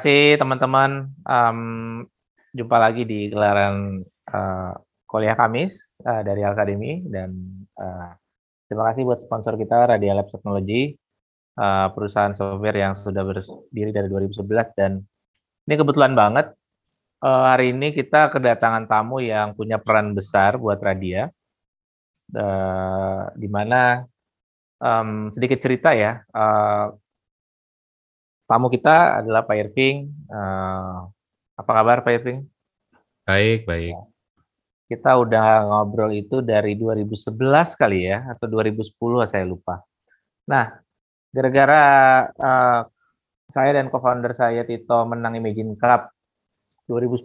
kasih teman-teman. Um, jumpa lagi di gelaran uh, kuliah Kamis uh, dari Akademi dan uh, terima kasih buat sponsor kita Radia Lab Technology, uh, perusahaan software yang sudah berdiri dari 2011 dan ini kebetulan banget uh, hari ini kita kedatangan tamu yang punya peran besar buat Radia. Uh, di mana um, sedikit cerita ya, uh, Tamu kita adalah Pak Irving. Uh, apa kabar Pak Irving? Baik, baik. Ya. Kita udah ngobrol itu dari 2011 kali ya, atau 2010 saya lupa. Nah, gara-gara uh, saya dan co-founder saya Tito menang Imagine Cup 2010,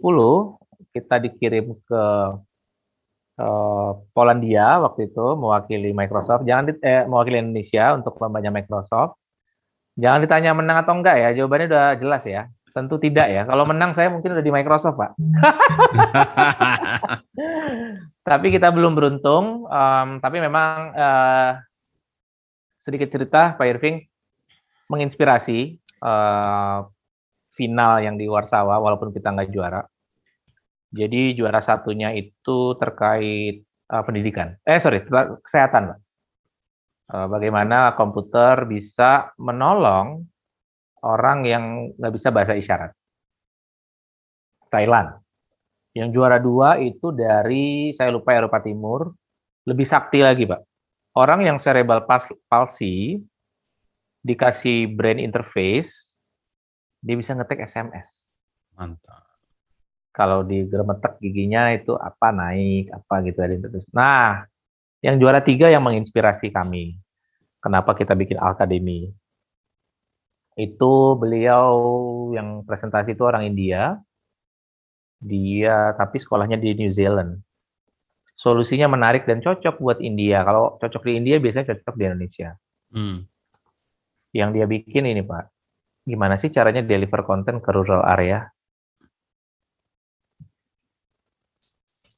kita dikirim ke uh, Polandia waktu itu mewakili Microsoft, jangan eh, mewakili Indonesia untuk lombanya Microsoft. Jangan ditanya menang atau enggak ya, jawabannya udah jelas ya. Tentu tidak ya. Kalau menang saya mungkin udah di Microsoft, Pak. tapi kita belum beruntung. Um, tapi memang uh, sedikit cerita, Pak Irving menginspirasi uh, final yang di Warsawa, walaupun kita nggak juara. Jadi juara satunya itu terkait uh, pendidikan. Eh sorry, kesehatan, Pak. Eh, bagaimana komputer bisa menolong orang yang nggak bisa bahasa isyarat. Thailand. Yang juara dua itu dari, saya lupa Eropa Timur, lebih sakti lagi Pak. Orang yang cerebral palsy, dikasih brain interface, dia bisa ngetik SMS. Mantap. Kalau digermetek giginya itu apa naik, apa gitu. ada Nah, yang juara tiga yang menginspirasi kami. Kenapa kita bikin akademi? Itu beliau yang presentasi itu orang India. Dia tapi sekolahnya di New Zealand. Solusinya menarik dan cocok buat India. Kalau cocok di India biasanya cocok di Indonesia. Hmm. Yang dia bikin ini Pak, gimana sih caranya deliver konten ke rural area?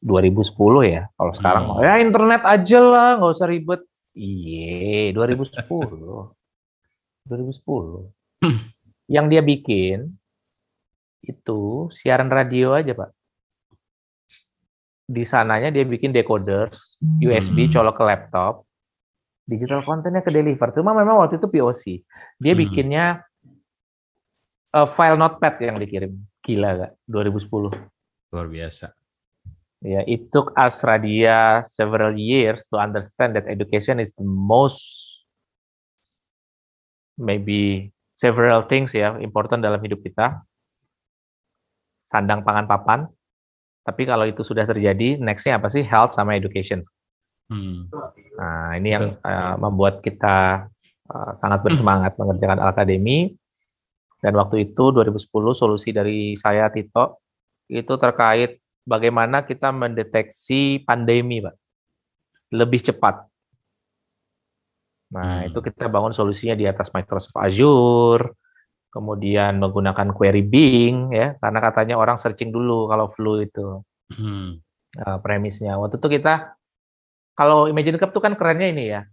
2010 ya kalau sekarang hmm. ya internet aja lah nggak usah ribet iye 2010 2010 hmm. yang dia bikin itu siaran radio aja pak di sananya dia bikin decoders hmm. USB colok ke laptop digital kontennya ke deliver cuma memang waktu itu POC dia hmm. bikinnya uh, file notepad yang dikirim gila gak 2010 luar biasa Yeah, it took us Radia several years to understand that education is the most maybe several things ya important dalam hidup kita. Sandang pangan papan. Tapi kalau itu sudah terjadi, nextnya apa sih health sama education? Hmm. Nah ini yang uh, membuat kita uh, sangat bersemangat hmm. mengerjakan akademi. Dan waktu itu 2010 solusi dari saya Tito itu terkait bagaimana kita mendeteksi pandemi, Pak. Lebih cepat. Nah, hmm. itu kita bangun solusinya di atas Microsoft Azure, kemudian menggunakan query Bing ya, karena katanya orang searching dulu kalau flu itu. Hmm. Nah, premisnya. Waktu itu kita kalau Imagine Cup itu kan kerennya ini ya.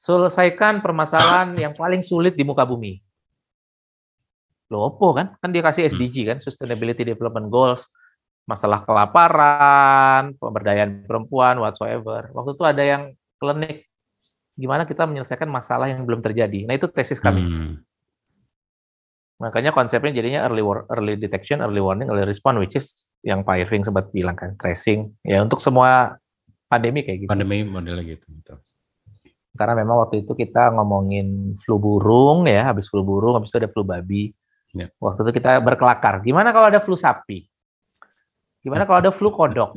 Selesaikan permasalahan yang paling sulit di muka bumi. Loh, kan? Kan dia kasih hmm. SDG kan, Sustainability Development Goals masalah kelaparan, pemberdayaan perempuan, whatsoever. Waktu itu ada yang klinik gimana kita menyelesaikan masalah yang belum terjadi. Nah itu tesis kami. Hmm. Makanya konsepnya jadinya early war, early detection, early warning, early response, which is yang Pak Irving sempat bilang kan tracing. Ya untuk semua pandemi kayak gitu. Pandemi modelnya gitu. Betul. Karena memang waktu itu kita ngomongin flu burung ya, habis flu burung, habis itu ada flu babi. Ya. Waktu itu kita berkelakar. Gimana kalau ada flu sapi? Gimana kalau ada flu kodok?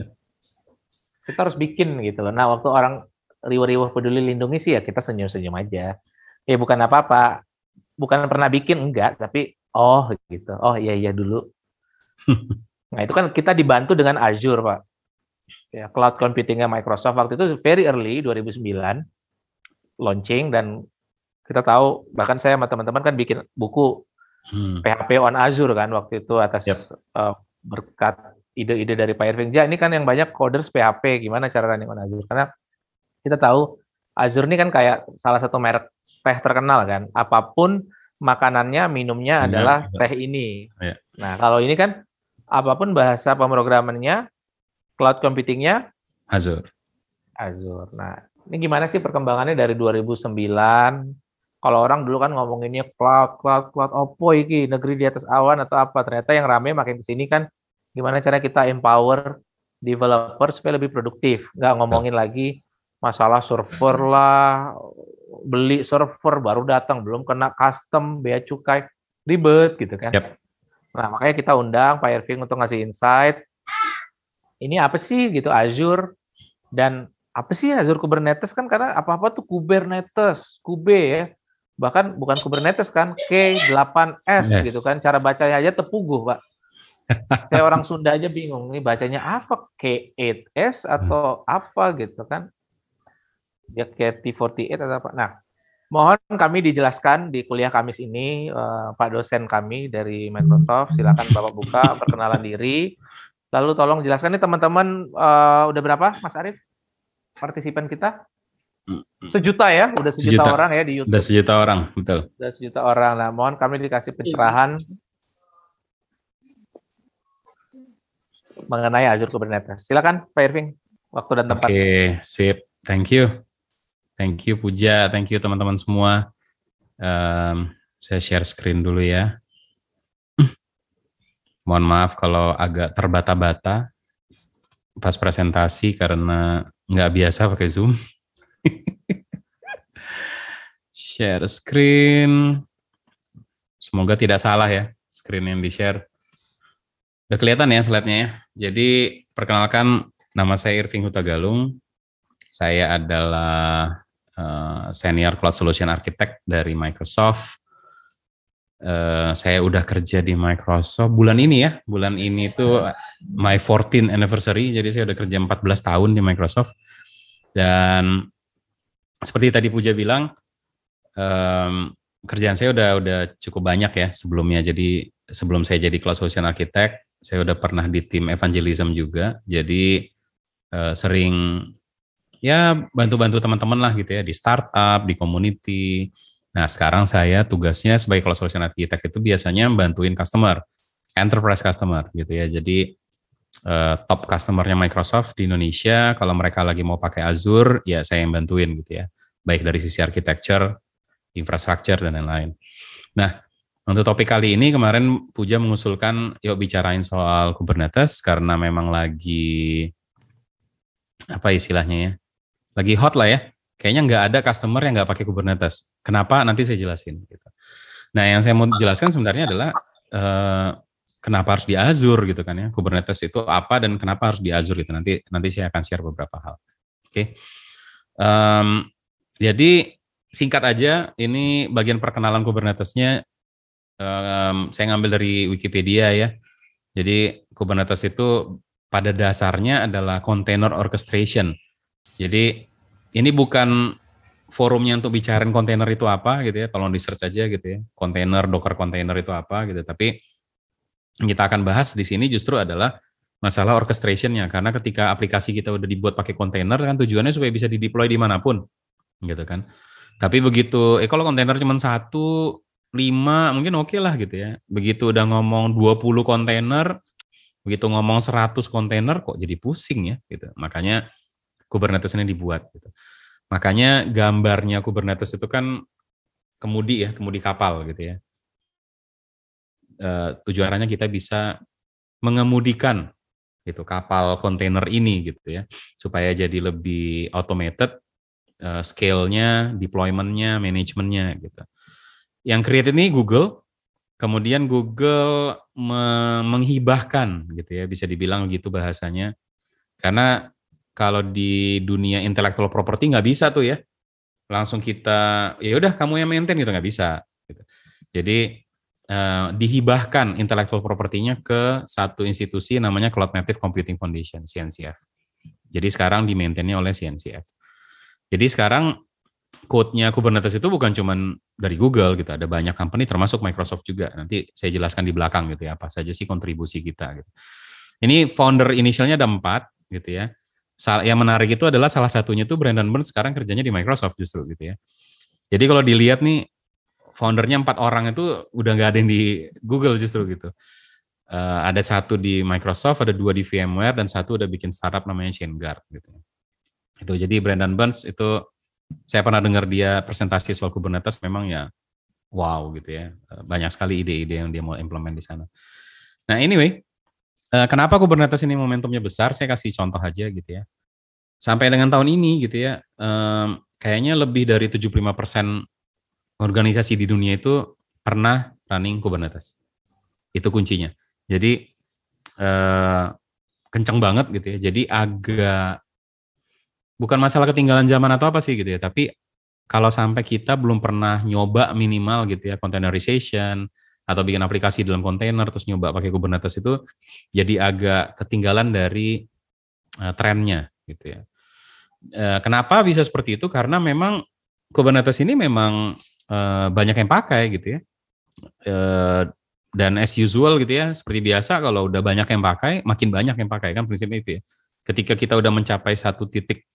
Kita harus bikin gitu loh. Nah, waktu orang riwa-riwa peduli lindungi sih ya kita senyum-senyum aja. Ya bukan apa-apa. Bukan pernah bikin enggak, tapi oh gitu. Oh iya iya dulu. nah, itu kan kita dibantu dengan Azure, Pak. Ya, cloud computingnya Microsoft waktu itu very early 2009 launching dan kita tahu bahkan saya sama teman-teman kan bikin buku hmm. PHP on Azure kan waktu itu atas yep. uh, berkat ide-ide dari Pak Irving. ya ini kan yang banyak coders PHP, gimana cara running on Azure? Karena kita tahu Azure ini kan kayak salah satu merek teh terkenal kan. Apapun makanannya, minumnya ini iya, adalah ya. teh ini. Ya. Nah, kalau ini kan apapun bahasa pemrogramannya, cloud computingnya Azure. Azure. Nah, ini gimana sih perkembangannya dari 2009? Kalau orang dulu kan ngomonginnya cloud, cloud, cloud, opo iki negeri di atas awan atau apa. Ternyata yang rame makin kesini kan gimana cara kita empower developer supaya lebih produktif. Nggak ngomongin lagi masalah server lah, beli server baru datang belum kena custom biaya cukai ribet gitu kan. Yep. Nah makanya kita undang Pak Irving untuk ngasih insight. Ini apa sih gitu Azure dan apa sih Azure Kubernetes kan karena apa-apa tuh Kubernetes, Kube ya. Bahkan bukan Kubernetes kan, K8S yes. gitu kan. Cara bacanya aja tepuguh, Pak. Kayak orang Sunda aja bingung nih bacanya apa K8S atau apa gitu kan. Ya K48 atau apa. Nah, mohon kami dijelaskan di kuliah Kamis ini uh, Pak dosen kami dari Microsoft silakan Bapak buka perkenalan diri. Lalu tolong jelaskan nih teman-teman uh, udah berapa Mas Arif Partisipan kita? Sejuta ya, udah sejuta, sejuta orang ya di YouTube. Udah sejuta orang, betul. Udah sejuta orang. Nah, mohon kami dikasih pencerahan mengenai Azure Kubernetes. Silakan Pak Irving, waktu dan tempat. Oke, okay, sip. Thank you. Thank you Puja, thank you teman-teman semua. Um, saya share screen dulu ya. Mohon maaf kalau agak terbata-bata pas presentasi karena nggak biasa pakai Zoom. share screen. Semoga tidak salah ya screen yang di-share. Udah kelihatan ya slide-nya ya. Jadi perkenalkan nama saya Irving Huta Galung. Saya adalah uh, senior cloud solution architect dari Microsoft. Uh, saya udah kerja di Microsoft bulan ini ya. Bulan ini itu my 14 anniversary. Jadi saya udah kerja 14 tahun di Microsoft. Dan seperti tadi Puja bilang, um, kerjaan saya udah udah cukup banyak ya sebelumnya. Jadi sebelum saya jadi cloud solution architect, saya udah pernah di tim evangelism juga, jadi uh, sering ya bantu-bantu teman-teman lah gitu ya di startup, di community. Nah sekarang saya tugasnya sebagai kalau solution architect itu biasanya bantuin customer, enterprise customer gitu ya. Jadi uh, top customernya Microsoft di Indonesia, kalau mereka lagi mau pakai Azure, ya saya yang bantuin gitu ya. Baik dari sisi architecture, infrastructure dan lain-lain. Nah untuk topik kali ini kemarin Puja mengusulkan yuk bicarain soal Kubernetes karena memang lagi apa istilahnya ya? Lagi hot lah ya. Kayaknya nggak ada customer yang nggak pakai Kubernetes. Kenapa? Nanti saya jelasin. Gitu. Nah yang saya mau jelaskan sebenarnya adalah eh, kenapa harus di Azure gitu kan ya? Kubernetes itu apa dan kenapa harus di Azure gitu? Nanti nanti saya akan share beberapa hal. Oke. Okay. jadi singkat aja, ini bagian perkenalan Kubernetesnya um, saya ngambil dari Wikipedia ya. Jadi Kubernetes itu pada dasarnya adalah container orchestration. Jadi ini bukan forumnya untuk bicarain container itu apa gitu ya. Tolong di search aja gitu ya. Container, Docker container itu apa gitu. Tapi kita akan bahas di sini justru adalah masalah orchestrationnya karena ketika aplikasi kita udah dibuat pakai container kan tujuannya supaya bisa dideploy dimanapun gitu kan tapi begitu eh kalau kontainer cuma satu 5 mungkin oke okay lah gitu ya. Begitu udah ngomong 20 kontainer, begitu ngomong 100 kontainer kok jadi pusing ya gitu. Makanya Kubernetes ini dibuat gitu. Makanya gambarnya Kubernetes itu kan kemudi ya, kemudi kapal gitu ya. E, tujuannya kita bisa mengemudikan gitu kapal kontainer ini gitu ya supaya jadi lebih automated uh, scale-nya, deployment-nya, management gitu yang create ini Google, kemudian Google me menghibahkan gitu ya, bisa dibilang gitu bahasanya. Karena kalau di dunia intellectual property nggak bisa tuh ya, langsung kita ya udah kamu yang maintain gitu nggak bisa. Gitu. Jadi eh, dihibahkan intellectual propertinya ke satu institusi namanya Cloud Native Computing Foundation (CNCF). Jadi sekarang di maintainnya oleh CNCF. Jadi sekarang code-nya Kubernetes itu bukan cuman dari Google gitu, ada banyak company termasuk Microsoft juga. Nanti saya jelaskan di belakang gitu ya, apa saja sih kontribusi kita gitu. Ini founder inisialnya ada empat gitu ya. Yang menarik itu adalah salah satunya itu Brandon Burns sekarang kerjanya di Microsoft justru gitu ya. Jadi kalau dilihat nih foundernya empat orang itu udah nggak ada yang di Google justru gitu. Uh, ada satu di Microsoft, ada dua di VMware, dan satu udah bikin startup namanya ShaneGuard gitu. Ya. Itu jadi Brandon Burns itu saya pernah dengar dia presentasi soal Kubernetes memang ya wow gitu ya. Eh, banyak sekali ide-ide yang dia mau implement di sana. Nah, anyway, eh, kenapa Kubernetes ini momentumnya besar? Saya kasih contoh aja gitu ya. Sampai dengan tahun ini gitu ya, kayaknya lebih dari 75% organisasi di dunia itu pernah running Kubernetes. Itu kuncinya. Jadi eh, kencang banget gitu ya. Jadi agak bukan masalah ketinggalan zaman atau apa sih gitu ya, tapi kalau sampai kita belum pernah nyoba minimal gitu ya containerization atau bikin aplikasi dalam kontainer terus nyoba pakai Kubernetes itu jadi agak ketinggalan dari uh, trennya gitu ya. Eh, kenapa bisa seperti itu? Karena memang Kubernetes ini memang eh, banyak yang pakai gitu ya. dan as usual gitu ya, seperti biasa kalau udah banyak yang pakai, makin banyak yang pakai kan prinsipnya itu ya. Ketika kita udah mencapai satu titik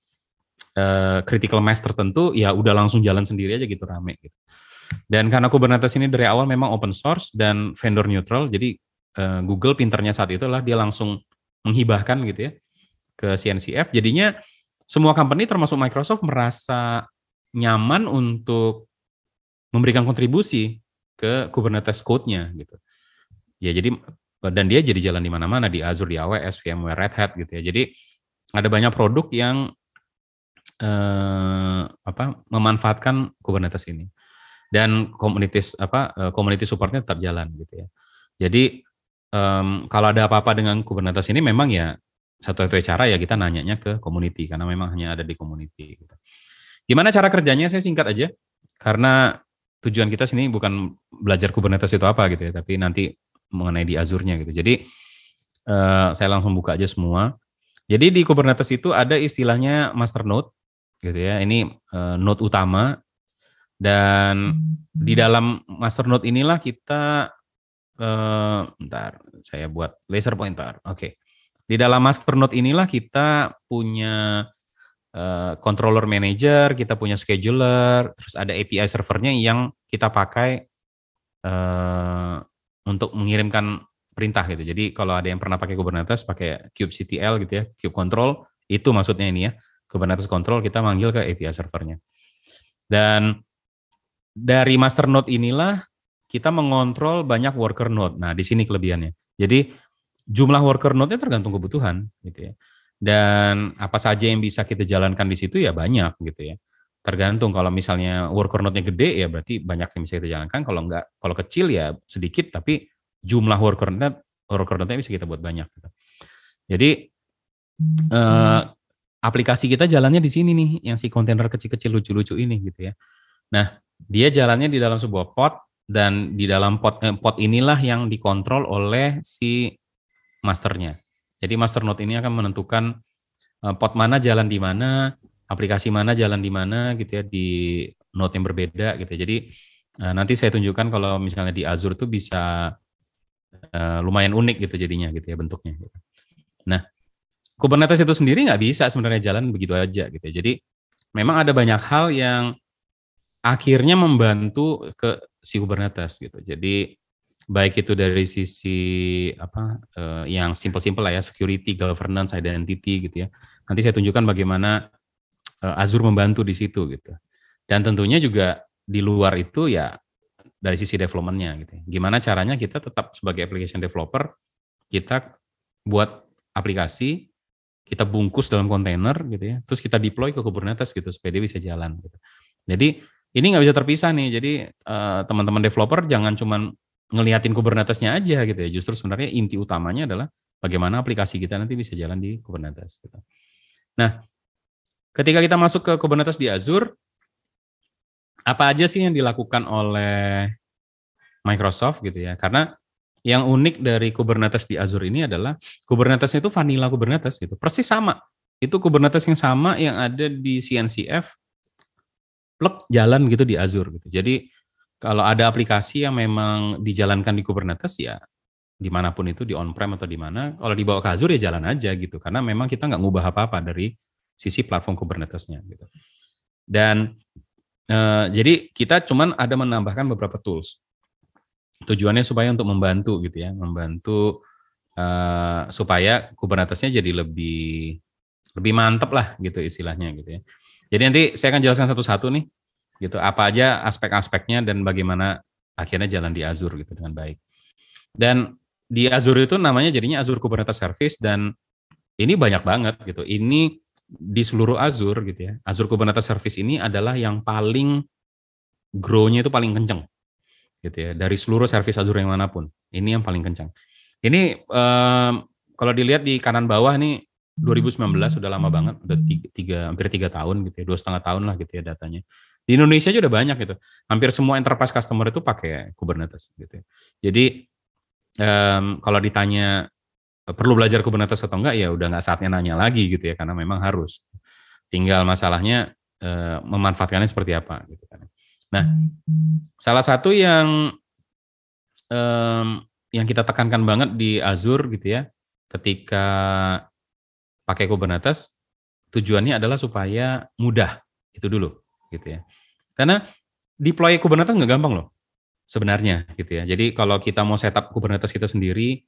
Eh, critical mass tertentu ya udah langsung jalan sendiri aja gitu rame gitu. Dan karena Kubernetes ini dari awal memang open source dan vendor neutral, jadi uh, Google pinternya saat itu itulah dia langsung menghibahkan gitu ya ke CNCF. Jadinya semua company termasuk Microsoft merasa nyaman untuk memberikan kontribusi ke Kubernetes code-nya gitu. Ya jadi dan dia jadi jalan di mana-mana di Azure, di AWS, VMware, Red Hat gitu ya. Jadi ada banyak produk yang eh, apa memanfaatkan Kubernetes ini dan komunitas apa komunitas eh, supportnya tetap jalan gitu ya. Jadi um, kalau ada apa-apa dengan Kubernetes ini memang ya satu-satunya cara ya kita nanyanya ke community karena memang hanya ada di community. Gitu. Gimana cara kerjanya? Saya singkat aja karena tujuan kita sini bukan belajar Kubernetes itu apa gitu ya, tapi nanti mengenai di Azurnya gitu. Jadi uh, saya langsung buka aja semua. Jadi di Kubernetes itu ada istilahnya master node gitu ya. Ini uh, node utama dan hmm. di dalam master node inilah kita uh, eh, ntar saya buat laser pointer. Oke. Okay. Di dalam master node inilah kita punya uh, controller manager, kita punya scheduler, terus ada API servernya yang kita pakai uh, untuk mengirimkan perintah gitu. Jadi kalau ada yang pernah pakai Kubernetes pakai kubectl gitu ya, kube control itu maksudnya ini ya. Kubernetes control kita manggil ke API servernya. Dan dari master node inilah kita mengontrol banyak worker node. Nah, di sini kelebihannya. Jadi jumlah worker node-nya tergantung kebutuhan gitu ya. Dan apa saja yang bisa kita jalankan di situ ya banyak gitu ya. Tergantung kalau misalnya worker node-nya gede ya berarti banyak yang bisa kita jalankan, kalau enggak kalau kecil ya sedikit tapi jumlah worker worker workernya bisa kita buat banyak. Gitu. Jadi hmm. eh, aplikasi kita jalannya di sini nih, yang si kontainer kecil-kecil lucu-lucu ini gitu ya. Nah, dia jalannya di dalam sebuah pot dan di dalam pot eh, pot inilah yang dikontrol oleh si masternya. Jadi master node ini akan menentukan eh, pot mana jalan di mana, aplikasi mana jalan di mana gitu ya di node yang berbeda gitu. ya. Jadi eh, nanti saya tunjukkan kalau misalnya di Azure itu bisa uh, lumayan unik gitu jadinya gitu ya bentuknya. Gitu. Nah, Kubernetes itu sendiri nggak bisa sebenarnya jalan begitu aja gitu. Ya. Jadi memang ada banyak hal yang akhirnya membantu ke si Kubernetes gitu. Jadi baik itu dari sisi apa uh, yang simple-simple lah ya security, governance, identity gitu ya. Nanti saya tunjukkan bagaimana uh, Azure membantu di situ gitu. Dan tentunya juga di luar itu ya dari sisi developmentnya gitu. Gimana caranya kita tetap sebagai application developer kita buat aplikasi kita bungkus dalam kontainer gitu ya, terus kita deploy ke Kubernetes gitu supaya dia bisa jalan. Gitu. Jadi ini nggak bisa terpisah nih. Jadi teman eh, teman-teman developer jangan cuma ngeliatin Kubernetesnya aja gitu ya. Justru sebenarnya inti utamanya adalah bagaimana aplikasi kita nanti bisa jalan di Kubernetes. Gitu. Nah, ketika kita masuk ke Kubernetes di Azure, apa aja sih yang dilakukan oleh Microsoft gitu ya? Karena yang unik dari Kubernetes di Azure ini adalah Kubernetes itu vanilla Kubernetes gitu. Persis sama. Itu Kubernetes yang sama yang ada di CNCF plek jalan gitu di Azure gitu. Jadi kalau ada aplikasi yang memang dijalankan di Kubernetes ya dimanapun itu di on-prem atau di mana, kalau dibawa ke Azure ya jalan aja gitu. Karena memang kita nggak ngubah apa-apa dari sisi platform Kubernetesnya gitu. Dan Eh, jadi kita cuman ada menambahkan beberapa tools. Tujuannya supaya untuk membantu gitu ya, membantu uh, supaya Kubernetesnya jadi lebih lebih mantep lah gitu istilahnya gitu ya. Jadi nanti saya akan jelaskan satu-satu nih gitu apa aja aspek-aspeknya dan bagaimana akhirnya jalan di Azure gitu dengan baik. Dan di Azure itu namanya jadinya Azure Kubernetes Service dan ini banyak banget gitu. Ini di seluruh Azure gitu ya. Azure Kubernetes Service ini adalah yang paling grow-nya itu paling kenceng Gitu ya, dari seluruh service Azure yang manapun. Ini yang paling kencang. Ini um, kalau dilihat di kanan bawah nih 2019 sudah lama banget, udah tiga, tiga hampir tiga tahun gitu ya, dua setengah tahun lah gitu ya datanya. Di Indonesia juga udah banyak gitu. Hampir semua enterprise customer itu pakai Kubernetes gitu. Ya. Jadi um, kalau ditanya Eh, perlu belajar Kubernetes atau enggak ya udah nggak saatnya nanya lagi gitu ya karena memang harus. Tinggal masalahnya eh, memanfaatkannya seperti apa gitu kan. Nah, salah satu yang eh, yang kita tekankan banget di Azure gitu ya, ketika pakai Kubernetes tujuannya adalah supaya mudah itu dulu gitu ya. Karena deploy Kubernetes nggak gampang loh sebenarnya gitu ya. Jadi kalau kita mau setup Kubernetes kita sendiri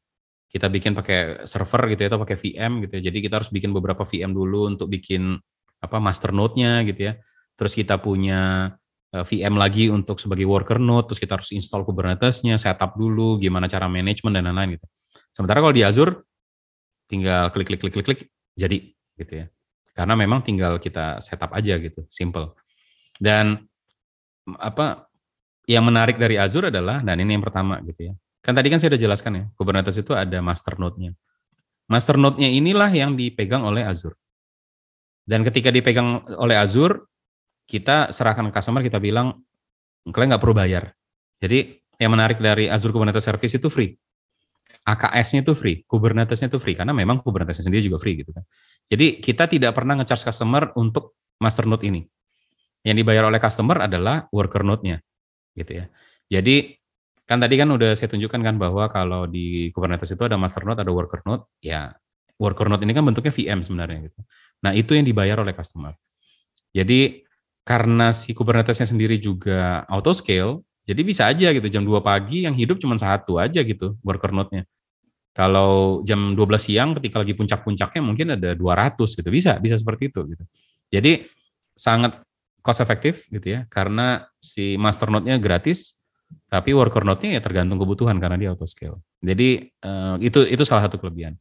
kita bikin pakai server gitu ya atau pakai VM gitu ya. Jadi kita harus bikin beberapa VM dulu untuk bikin apa master node-nya gitu ya. Terus kita punya eh, VM lagi untuk sebagai worker node, terus kita harus install Kubernetes-nya, setup dulu gimana cara manajemen dan lain-lain gitu. Sementara kalau di Azure tinggal klik klik klik klik klik jadi gitu ya. Karena memang tinggal kita setup aja gitu, simple. Dan apa yang menarik dari Azure adalah dan ini yang pertama gitu ya. Kan tadi kan saya sudah jelaskan ya, Kubernetes itu ada master node-nya. Master node-nya inilah yang dipegang oleh Azure. Dan ketika dipegang oleh Azure, kita serahkan ke customer, kita bilang, kalian nggak perlu bayar. Jadi yang menarik dari Azure Kubernetes Service itu free. AKS-nya itu free, Kubernetes-nya itu free, karena memang Kubernetes sendiri juga free gitu kan. Jadi kita tidak pernah ngecharge customer untuk master node ini. Yang dibayar oleh customer adalah worker node-nya gitu ya. Jadi Kan tadi kan udah saya tunjukkan kan bahwa kalau di Kubernetes itu ada Master Node ada worker node, ya worker node ini kan bentuknya VM sebenarnya gitu. Nah, itu yang dibayar oleh customer. Jadi karena si Kubernetesnya sendiri juga auto scale, jadi bisa aja gitu jam 2 pagi yang hidup cuma satu aja gitu worker node-nya. Kalau jam 12 siang ketika lagi puncak-puncaknya mungkin ada 200 gitu. Bisa, bisa seperti itu gitu. Jadi sangat cost efektif gitu ya karena si Master node nya gratis tapi worker note nya ya tergantung kebutuhan karena dia auto scale. Jadi uh, itu itu salah satu kelebihan.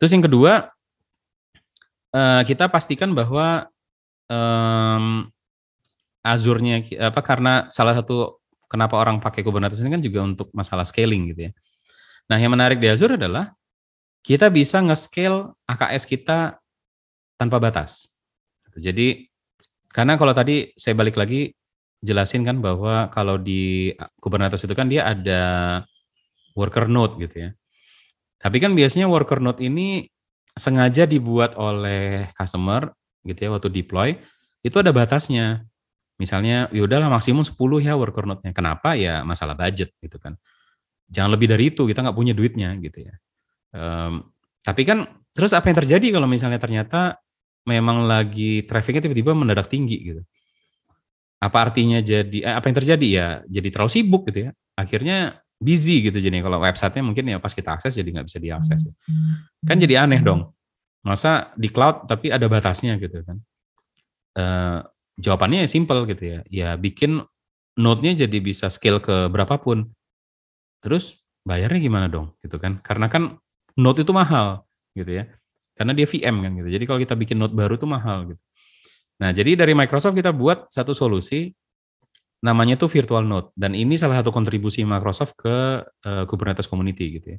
Terus yang kedua uh, kita pastikan bahwa um, azure apa karena salah satu kenapa orang pakai Kubernetes ini kan juga untuk masalah scaling gitu ya. Nah, yang menarik di Azure adalah kita bisa nge-scale AKS kita tanpa batas. Jadi karena kalau tadi saya balik lagi jelasin kan bahwa kalau di ah, Kubernetes itu kan dia ada worker node gitu ya. Tapi kan biasanya worker node ini sengaja dibuat oleh customer gitu ya waktu deploy itu ada batasnya. Misalnya ya udahlah maksimum 10 ya worker node-nya. Kenapa ya masalah budget gitu kan. Jangan lebih dari itu, kita nggak punya duitnya gitu ya. Um, tapi kan terus apa yang terjadi kalau misalnya ternyata memang lagi trafficnya tiba-tiba mendadak tinggi gitu apa artinya jadi eh, apa yang terjadi ya jadi terlalu sibuk gitu ya akhirnya busy gitu jadi kalau websitenya mungkin ya pas kita akses jadi nggak bisa diakses ya. hmm. kan jadi aneh dong masa di cloud tapi ada batasnya gitu kan e, jawabannya ya simple gitu ya ya bikin node-nya jadi bisa scale ke berapapun terus bayarnya gimana dong gitu kan karena kan node itu mahal gitu ya karena dia VM kan gitu jadi kalau kita bikin node baru tuh mahal gitu Nah, jadi dari Microsoft kita buat satu solusi namanya tuh virtual node dan ini salah satu kontribusi Microsoft ke uh, Kubernetes community gitu ya.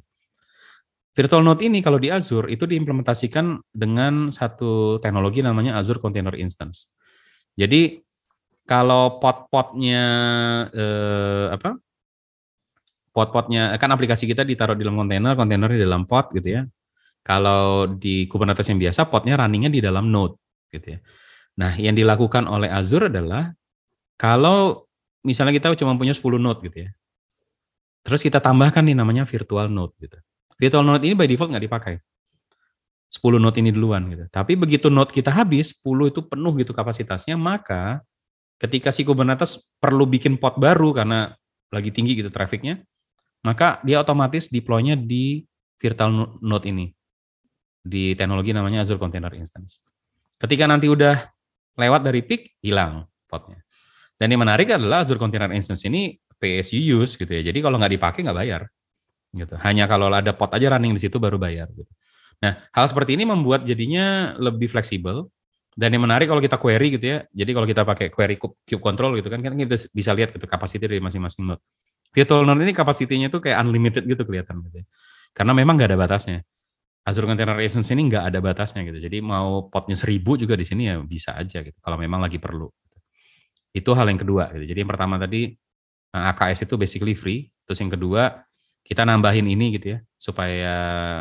Virtual node ini kalau di Azure itu diimplementasikan dengan satu teknologi namanya Azure Container Instance. Jadi kalau pot-potnya eh, apa? Pot-potnya kan aplikasi kita ditaruh di dalam kontainer, kontainer di dalam pot gitu ya. Kalau di Kubernetes yang biasa potnya runningnya di dalam node gitu ya. Nah, yang dilakukan oleh Azure adalah kalau misalnya kita cuma punya 10 node gitu ya. Terus kita tambahkan nih namanya virtual node gitu. Virtual node ini by default nggak dipakai. 10 node ini duluan gitu. Tapi begitu node kita habis, 10 itu penuh gitu kapasitasnya, maka ketika si Kubernetes perlu bikin pod baru karena lagi tinggi gitu trafficnya, maka dia otomatis deploy-nya di virtual node ini. Di teknologi namanya Azure Container Instance. Ketika nanti udah lewat dari peak hilang potnya. Dan yang menarik adalah Azure Container Instance ini PSU use gitu ya. Jadi kalau nggak dipakai nggak bayar. Gitu. Hanya kalau ada pot aja running di situ baru bayar. Gitu. Nah hal seperti ini membuat jadinya lebih fleksibel. Dan yang menarik kalau kita query gitu ya. Jadi kalau kita pakai query cube control gitu kan, kan kita bisa lihat gitu kapasitas dari masing-masing node. Virtual node ini kapasitinya tuh kayak unlimited gitu kelihatan gitu ya. Karena memang nggak ada batasnya. Azure Container Essence ini nggak ada batasnya gitu. Jadi mau potnya seribu juga di sini ya bisa aja gitu. Kalau memang lagi perlu. Itu hal yang kedua. Gitu. Jadi yang pertama tadi eh, AKS itu basically free. Terus yang kedua kita nambahin ini gitu ya supaya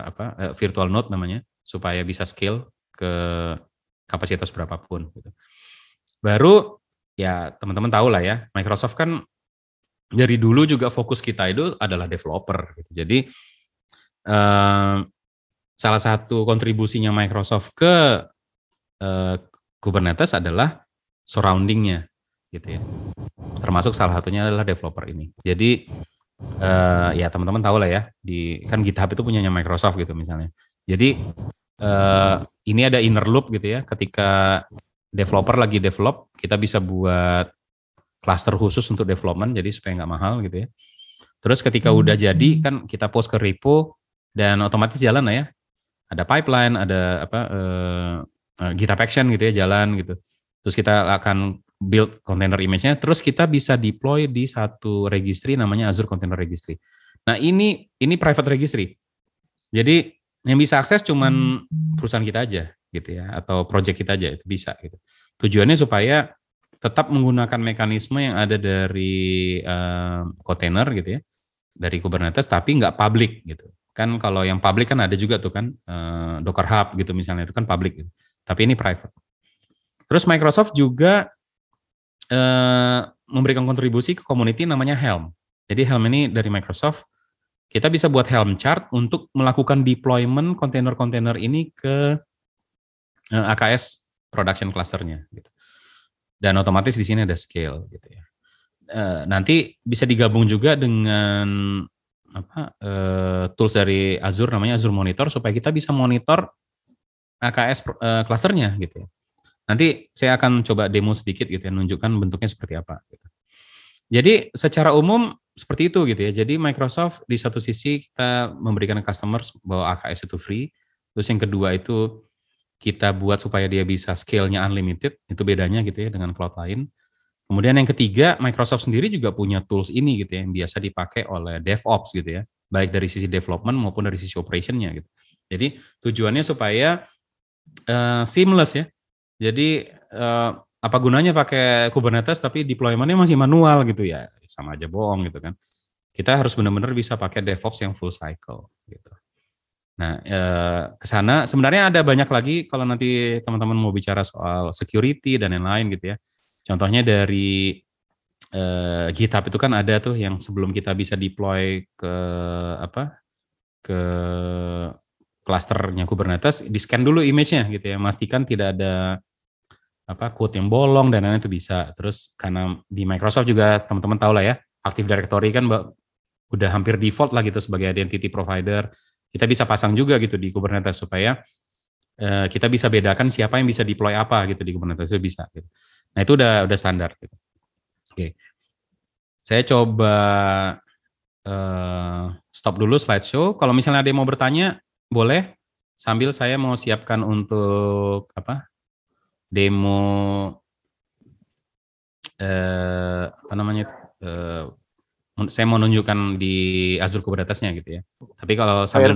apa eh, virtual node namanya supaya bisa scale ke kapasitas berapapun. Gitu. Baru ya teman-teman tahu lah ya Microsoft kan dari dulu juga fokus kita itu adalah developer. Gitu. Jadi eh, salah satu kontribusinya Microsoft ke uh, Kubernetes adalah surroundingnya, gitu ya. Termasuk salah satunya adalah developer ini. Jadi uh, ya teman-teman tahu lah ya, di kan GitHub itu punyanya Microsoft gitu misalnya. Jadi uh, ini ada inner loop gitu ya. Ketika developer lagi develop, kita bisa buat cluster khusus untuk development, jadi supaya nggak mahal gitu ya. Terus ketika udah hmm. jadi kan kita post ke repo dan otomatis jalan lah ya ada pipeline, ada apa uh, uh, GitHub Action gitu ya jalan gitu. Terus kita akan build container image-nya, terus kita bisa deploy di satu registry namanya Azure Container Registry. Nah ini ini private registry, jadi yang bisa akses cuman perusahaan kita aja gitu ya, atau project kita aja itu bisa gitu. Tujuannya supaya tetap menggunakan mekanisme yang ada dari uh, container gitu ya, dari Kubernetes, tapi nggak public gitu. Kan kalau yang publik kan ada juga tuh kan eh, Docker Hub gitu misalnya itu kan publik gitu. Tapi ini private. Terus Microsoft juga eh, memberikan kontribusi ke community namanya Helm. Jadi Helm ini dari Microsoft. Kita bisa buat Helm chart untuk melakukan deployment kontainer-kontainer ini ke eh, AKS production clusternya gitu. Dan otomatis di sini ada scale gitu ya. Eh, nanti bisa digabung juga dengan apa uh, tools dari Azure namanya Azure Monitor supaya kita bisa monitor AKS uh, eh, clusternya gitu. Ya. Nanti saya akan coba demo sedikit gitu ya, nunjukkan bentuknya seperti apa. Gitu. Jadi secara umum seperti itu gitu ya. Jadi Microsoft di satu sisi kita memberikan customer bahwa AKS itu free. Terus yang kedua itu kita buat supaya dia bisa scale-nya unlimited. Itu bedanya gitu ya dengan cloud lain. Kemudian yang ketiga, Microsoft sendiri juga punya tools ini gitu ya, yang biasa dipakai oleh DevOps gitu ya, baik dari sisi development maupun dari sisi operationnya gitu. Jadi tujuannya supaya uh, seamless ya. Jadi uh, apa gunanya pakai Kubernetes tapi deploymentnya masih manual gitu ya, sama aja bohong gitu kan. Kita harus benar-benar bisa pakai DevOps yang full cycle gitu. Nah, eh, ke sana sebenarnya ada banyak lagi kalau nanti teman-teman mau bicara soal security dan lain-lain gitu ya. Contohnya dari uh, GitHub itu kan ada tuh yang sebelum kita bisa deploy ke apa ke klasternya Kubernetes di scan dulu image-nya gitu ya pastikan tidak ada apa code yang bolong dan lain-lain itu bisa terus karena di Microsoft juga teman-teman tahu lah ya Active Directory kan udah hampir default lah gitu sebagai identity provider kita bisa pasang juga gitu di Kubernetes supaya eh, kita bisa bedakan siapa yang bisa deploy apa gitu di Kubernetes itu bisa gitu. Nah itu udah udah standar. Gitu. Oke, saya coba uh, stop dulu slideshow. Kalau misalnya ada yang mau bertanya, boleh sambil saya mau siapkan untuk apa demo uh, apa namanya Uh, saya mau nunjukkan di Azure Kubernetesnya gitu ya. Tapi kalau sambil,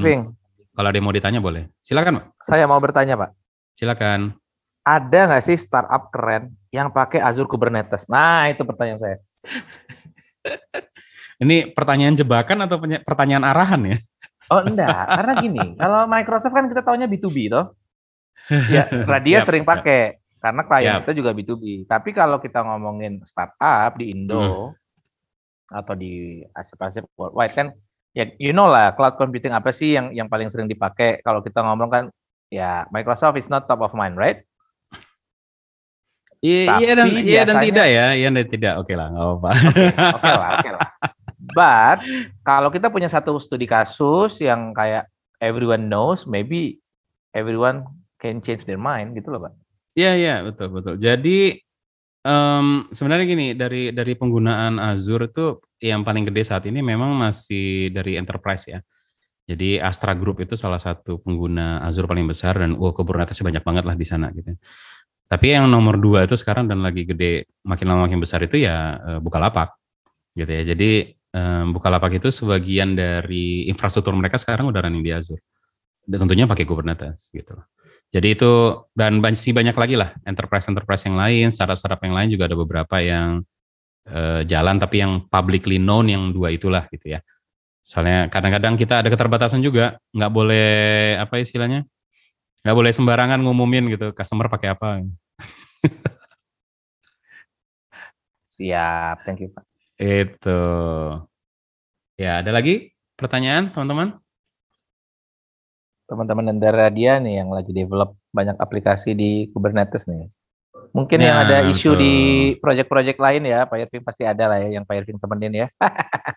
kalau ada yang mau ditanya boleh. Silakan, Pak. Saya mau bertanya, Pak. Silakan ada nggak sih startup keren yang pakai Azure Kubernetes? Nah, itu pertanyaan saya. Ini pertanyaan jebakan atau pertanyaan arahan ya? Oh enggak, karena gini, kalau Microsoft kan kita taunya B2B toh. Ya, Radia yep, sering pakai yep. karena klien yep. kita juga B2B. Tapi kalau kita ngomongin startup di Indo hmm. atau di asia pasif worldwide kan ya you know lah cloud computing apa sih yang yang paling sering dipakai kalau kita ngomong kan ya Microsoft is not top of mind, right? Iya iya dan iya dan tidak ya, iya dan tidak. Oke okay lah, nggak apa-apa. Oke okay, okay lah, oke okay lah. But kalau kita punya satu studi kasus yang kayak everyone knows, maybe everyone can change their mind gitu loh, Pak. Iya iya, betul betul. Jadi um, sebenarnya gini dari dari penggunaan Azure itu yang paling gede saat ini memang masih dari enterprise ya. Jadi Astra Group itu salah satu pengguna Azure paling besar dan wow oh, keburunatasnya banyak banget lah di sana gitu. Ya. Tapi yang nomor dua itu sekarang dan lagi gede makin lama makin besar itu ya eh, Bukalapak gitu ya. Jadi eh, Bukalapak itu sebagian dari infrastruktur mereka sekarang udah running di Azure. Dan tentunya pakai Kubernetes gitu. Jadi itu dan masih banyak lagi lah enterprise-enterprise yang lain, startup-startup yang lain juga ada beberapa yang uh, jalan tapi yang publicly known yang dua itulah gitu ya. Soalnya kadang-kadang kita ada keterbatasan juga, nggak boleh apa istilahnya, nggak boleh sembarangan ngumumin gitu customer pakai apa siap thank you pak itu ya ada lagi pertanyaan teman-teman teman-teman dari dia nih yang lagi develop banyak aplikasi di Kubernetes nih. Mungkin ya, yang ada isu di project-project lain ya, Pak Irving pasti ada lah ya yang Pak Irving temenin ya.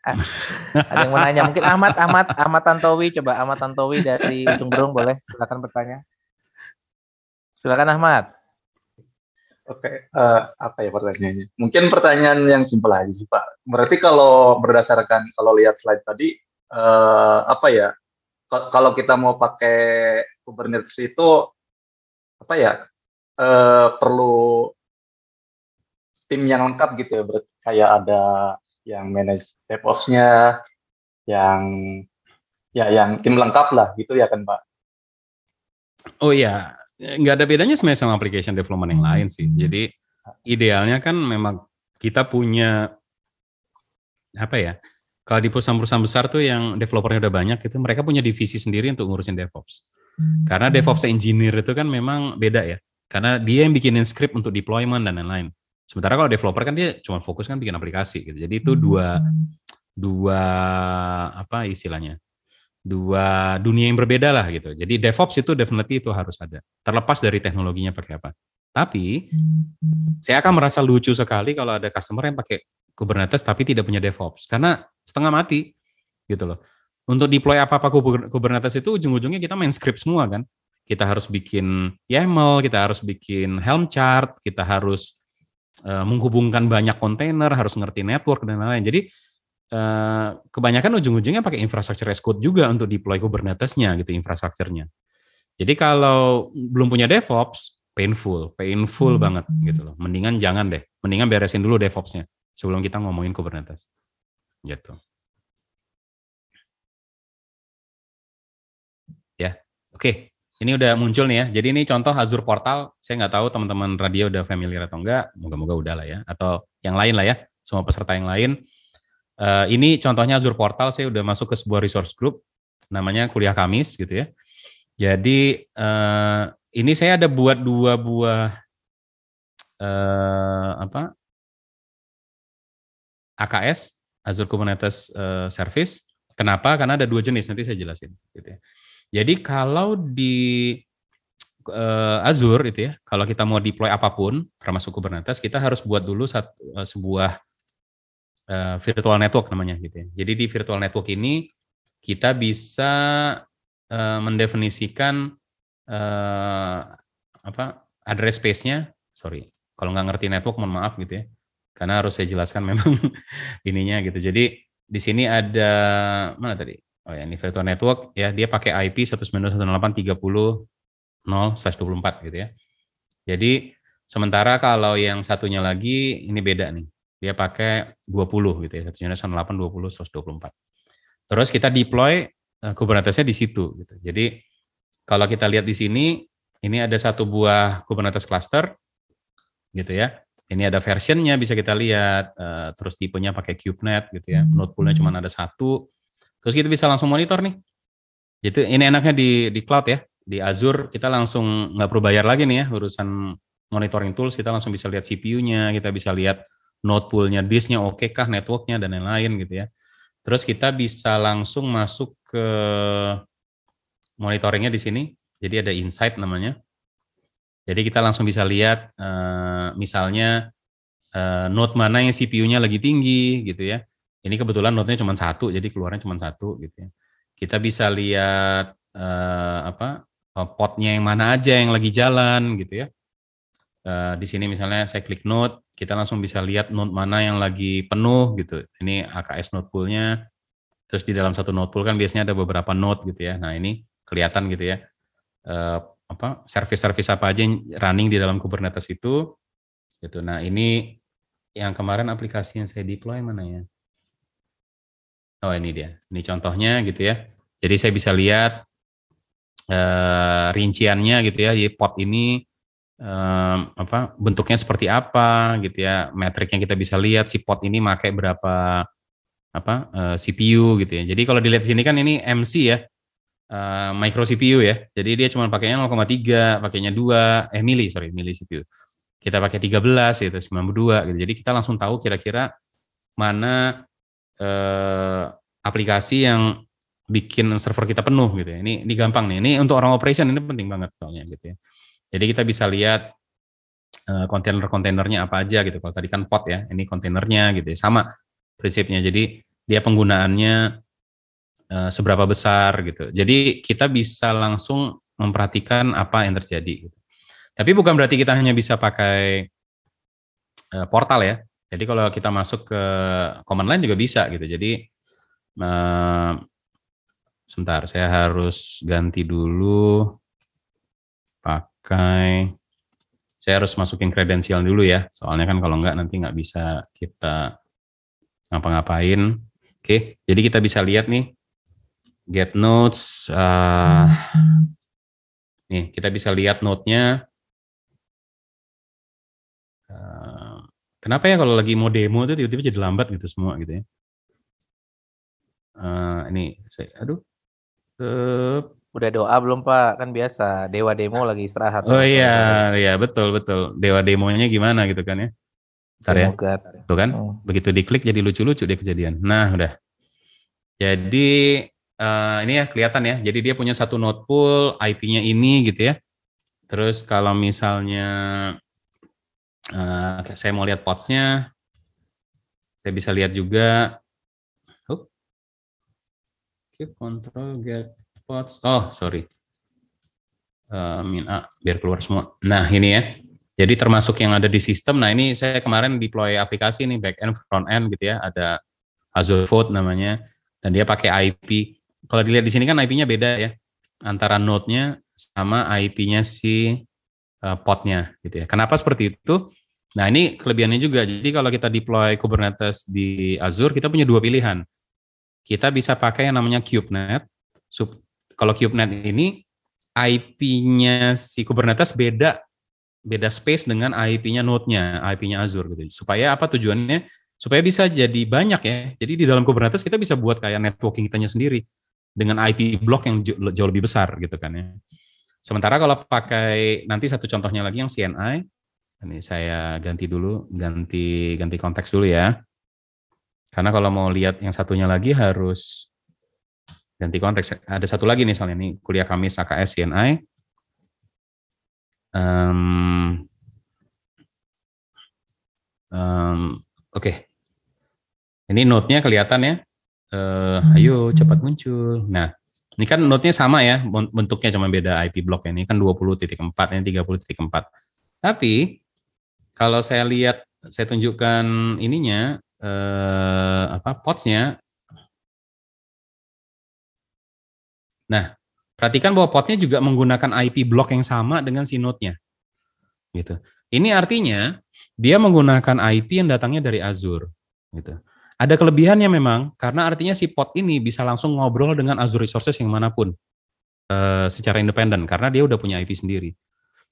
ada yang mau nanya, mungkin Ahmad, Ahmad, Ahmad Tantowi, coba Ahmad Tantowi dari Ujung Berung boleh, silakan bertanya. Silakan Ahmad. Oke, okay, uh, eh, apa ya pertanyaannya? Mungkin pertanyaan yang simpel aja sih Pak. Berarti kalau berdasarkan kalau lihat slide tadi, uh, apa ya? Kalau kita mau pakai Kubernetes itu apa ya? Uh, perlu tim yang lengkap gitu ya. Berarti kayak ada yang manage DevOps-nya, yang ya yang tim lengkap lah gitu ya kan Pak. Oh iya, nggak ada bedanya sebenarnya sama application development yang hmm. lain sih. Jadi idealnya kan memang kita punya apa ya? Kalau di perusahaan-perusahaan besar tuh yang developernya udah banyak itu mereka punya divisi sendiri untuk ngurusin DevOps. Hmm. Karena DevOps engineer itu kan memang beda ya. Karena dia yang bikinin script untuk deployment dan lain-lain. Sementara kalau developer kan dia cuma fokus kan bikin aplikasi gitu. Jadi itu dua hmm. dua apa istilahnya? dua dunia yang berbeda lah gitu. Jadi DevOps itu definitely itu harus ada. Terlepas dari teknologinya pakai apa. Tapi hmm. saya akan merasa lucu sekali kalau ada customer yang pakai Kubernetes tapi tidak punya DevOps karena setengah mati gitu loh. Untuk deploy apa-apa Kubernetes itu ujung-ujungnya kita main script semua kan. Kita harus bikin YAML, kita harus bikin Helm chart, kita harus eh, menghubungkan banyak kontainer, harus ngerti network dan lain-lain. Jadi Eh, kebanyakan ujung-ujungnya pakai infrastruktur as code juga untuk deploy kubernetesnya, nya gitu infrastrukturnya. Jadi kalau belum punya DevOps, painful, painful hmm. banget gitu loh. Mendingan jangan deh, mendingan beresin dulu DevOps-nya sebelum kita ngomongin Kubernetes. Gitu. Ya, oke. Okay. Ini udah muncul nih ya. Jadi ini contoh Azure Portal. Saya nggak tahu teman-teman radio udah familiar atau enggak. Moga-moga udah lah ya. Atau yang lain lah ya. Semua peserta yang lain Uh, ini contohnya Azure Portal, saya udah masuk ke sebuah resource group, namanya Kuliah Kamis gitu ya. Jadi uh, ini saya ada buat dua buah uh, apa AKS Azure Kubernetes uh, Service. Kenapa? Karena ada dua jenis. Nanti saya jelasin. Gitu ya. Jadi kalau di uh, Azure itu ya, kalau kita mau deploy apapun, termasuk Kubernetes, kita harus buat dulu satu, uh, sebuah uh, virtual network namanya gitu ya. Jadi di virtual network ini kita bisa uh, mendefinisikan uh, apa address space-nya. Sorry, kalau nggak ngerti network mohon maaf gitu ya. Karena harus saya jelaskan memang ininya gitu. Jadi di sini ada mana tadi? Oh ya, ini virtual network ya, dia pakai IP 192.168.30.0/24 gitu ya. Jadi sementara kalau yang satunya lagi ini beda nih dia pakai 20 gitu ya, satu unit 98, 20, 124. Terus kita deploy eh, Kubernetes-nya di situ. Gitu. Jadi kalau kita lihat di sini, ini ada satu buah Kubernetes cluster, gitu ya. Ini ada versionnya bisa kita lihat, eh, terus tipenya pakai kubenet gitu ya. Hmm. Node poolnya cuma ada satu. Terus kita bisa langsung monitor nih. Jadi ini enaknya di di cloud ya, di Azure kita langsung nggak perlu bayar lagi nih ya urusan monitoring tools. Kita langsung bisa lihat CPU-nya, kita bisa lihat node poolnya, bisnya oke okay kah, networknya dan lain-lain gitu ya. Terus kita bisa langsung masuk ke monitoringnya di sini. Jadi ada insight namanya. Jadi kita langsung bisa lihat eh, misalnya eh, node mana yang CPU-nya lagi tinggi gitu ya. Ini kebetulan node-nya cuma satu, jadi keluarnya cuma satu gitu ya. Kita bisa lihat eh, apa potnya yang mana aja yang lagi jalan gitu ya uh, di sini misalnya saya klik node, kita langsung bisa lihat node mana yang lagi penuh gitu. Ini AKS node poolnya. Terus di dalam satu node pool kan biasanya ada beberapa node gitu ya. Nah ini kelihatan gitu ya. Uh, apa service-service apa aja yang running di dalam Kubernetes itu gitu. Nah ini yang kemarin aplikasi yang saya deploy mana ya? Oh ini dia. Ini contohnya gitu ya. Jadi saya bisa lihat eh, rinciannya gitu ya. Jadi pot ini um, apa bentuknya seperti apa gitu ya metrik yang kita bisa lihat si pot ini pakai berapa apa uh, eh, CPU gitu ya jadi kalau dilihat sini kan ini MC ya uh, micro CPU ya jadi dia cuma pakainya 0,3 pakainya 2 eh mili sorry mili CPU kita pakai 13 gitu 92 gitu jadi kita langsung tahu kira-kira mana uh, aplikasi yang bikin server kita penuh gitu ya. Ini ini gampang nih. Ini untuk orang operation ini penting banget soalnya gitu ya. Jadi kita bisa lihat eh, kontainer-kontainernya apa aja gitu. Kalau tadi kan pot ya, ini kontainernya gitu ya. Sama prinsipnya. Jadi dia penggunaannya uh, seberapa besar gitu. Jadi kita bisa langsung memperhatikan apa yang terjadi. Gitu. Tapi bukan berarti kita hanya bisa pakai uh, portal ya. Jadi kalau kita masuk ke command line juga bisa gitu. Jadi uh, sebentar, saya harus ganti dulu pakai saya harus masukin kredensial dulu ya soalnya kan kalau nggak nanti nggak bisa kita ngapa-ngapain oke jadi kita bisa lihat nih get notes uh, nih kita bisa lihat note-nya uh, kenapa ya kalau lagi mau demo itu tiba-tiba jadi lambat gitu semua gitu ya uh, ini saya aduh uh, Udah doa belum Pak? Kan biasa Dewa Demo lagi istirahat. Oh iya, iya betul betul. Dewa Demonya gimana gitu kan ya? Bentar ya. Tuh kan, Hmm. begitu diklik jadi lucu-lucu dia kejadian. Nah udah. Jadi uh, ini ya kelihatan ya. Jadi dia punya satu node pool, IP-nya ini gitu ya. Terus kalau misalnya uh, saya mau lihat potsnya, saya bisa lihat juga. Oke, control get quotes. oh sorry. Uh, min A biar keluar semua. Nah ini ya. Jadi termasuk yang ada di sistem. Nah ini saya kemarin deploy aplikasi nih back end front end gitu ya. Ada Azure Vault namanya dan dia pakai IP. Kalau dilihat di sini kan IP-nya beda ya antara node-nya sama IP-nya si uh, eh, nya gitu ya. Kenapa seperti itu? Nah ini kelebihannya juga. Jadi kalau kita deploy Kubernetes di Azure, kita punya dua pilihan. Kita bisa pakai yang namanya KubeNet, kalau kubenet ini IP-nya si Kubernetes beda beda space dengan IP-nya node-nya, IP-nya Azure gitu. Supaya apa tujuannya? Supaya bisa jadi banyak ya. Jadi di dalam Kubernetes kita bisa buat kayak networking kitanya sendiri dengan IP block yang jauh lebih besar gitu kan ya. Sementara kalau pakai nanti satu contohnya lagi yang CNI, ini saya ganti dulu, ganti ganti konteks dulu ya. Karena kalau mau lihat yang satunya lagi harus ganti konteks. Ada satu lagi nih soalnya ini kuliah kami AKS CNI. Um, um, Oke, okay. ini note-nya kelihatan ya. Uh, ayo hmm. cepat muncul. Nah, ini kan note-nya sama ya, bentuknya cuma beda IP block ya. ini kan 20.4 ini 30.4. Tapi kalau saya lihat saya tunjukkan ininya eh, apa potsnya Nah, perhatikan bahwa potnya juga menggunakan IP block yang sama dengan si node-nya. Gitu. Ini artinya dia menggunakan IP yang datangnya dari Azure. Gitu. Ada kelebihannya memang karena artinya si pot ini bisa langsung ngobrol dengan Azure Resources yang manapun eh, secara independen karena dia udah punya IP sendiri.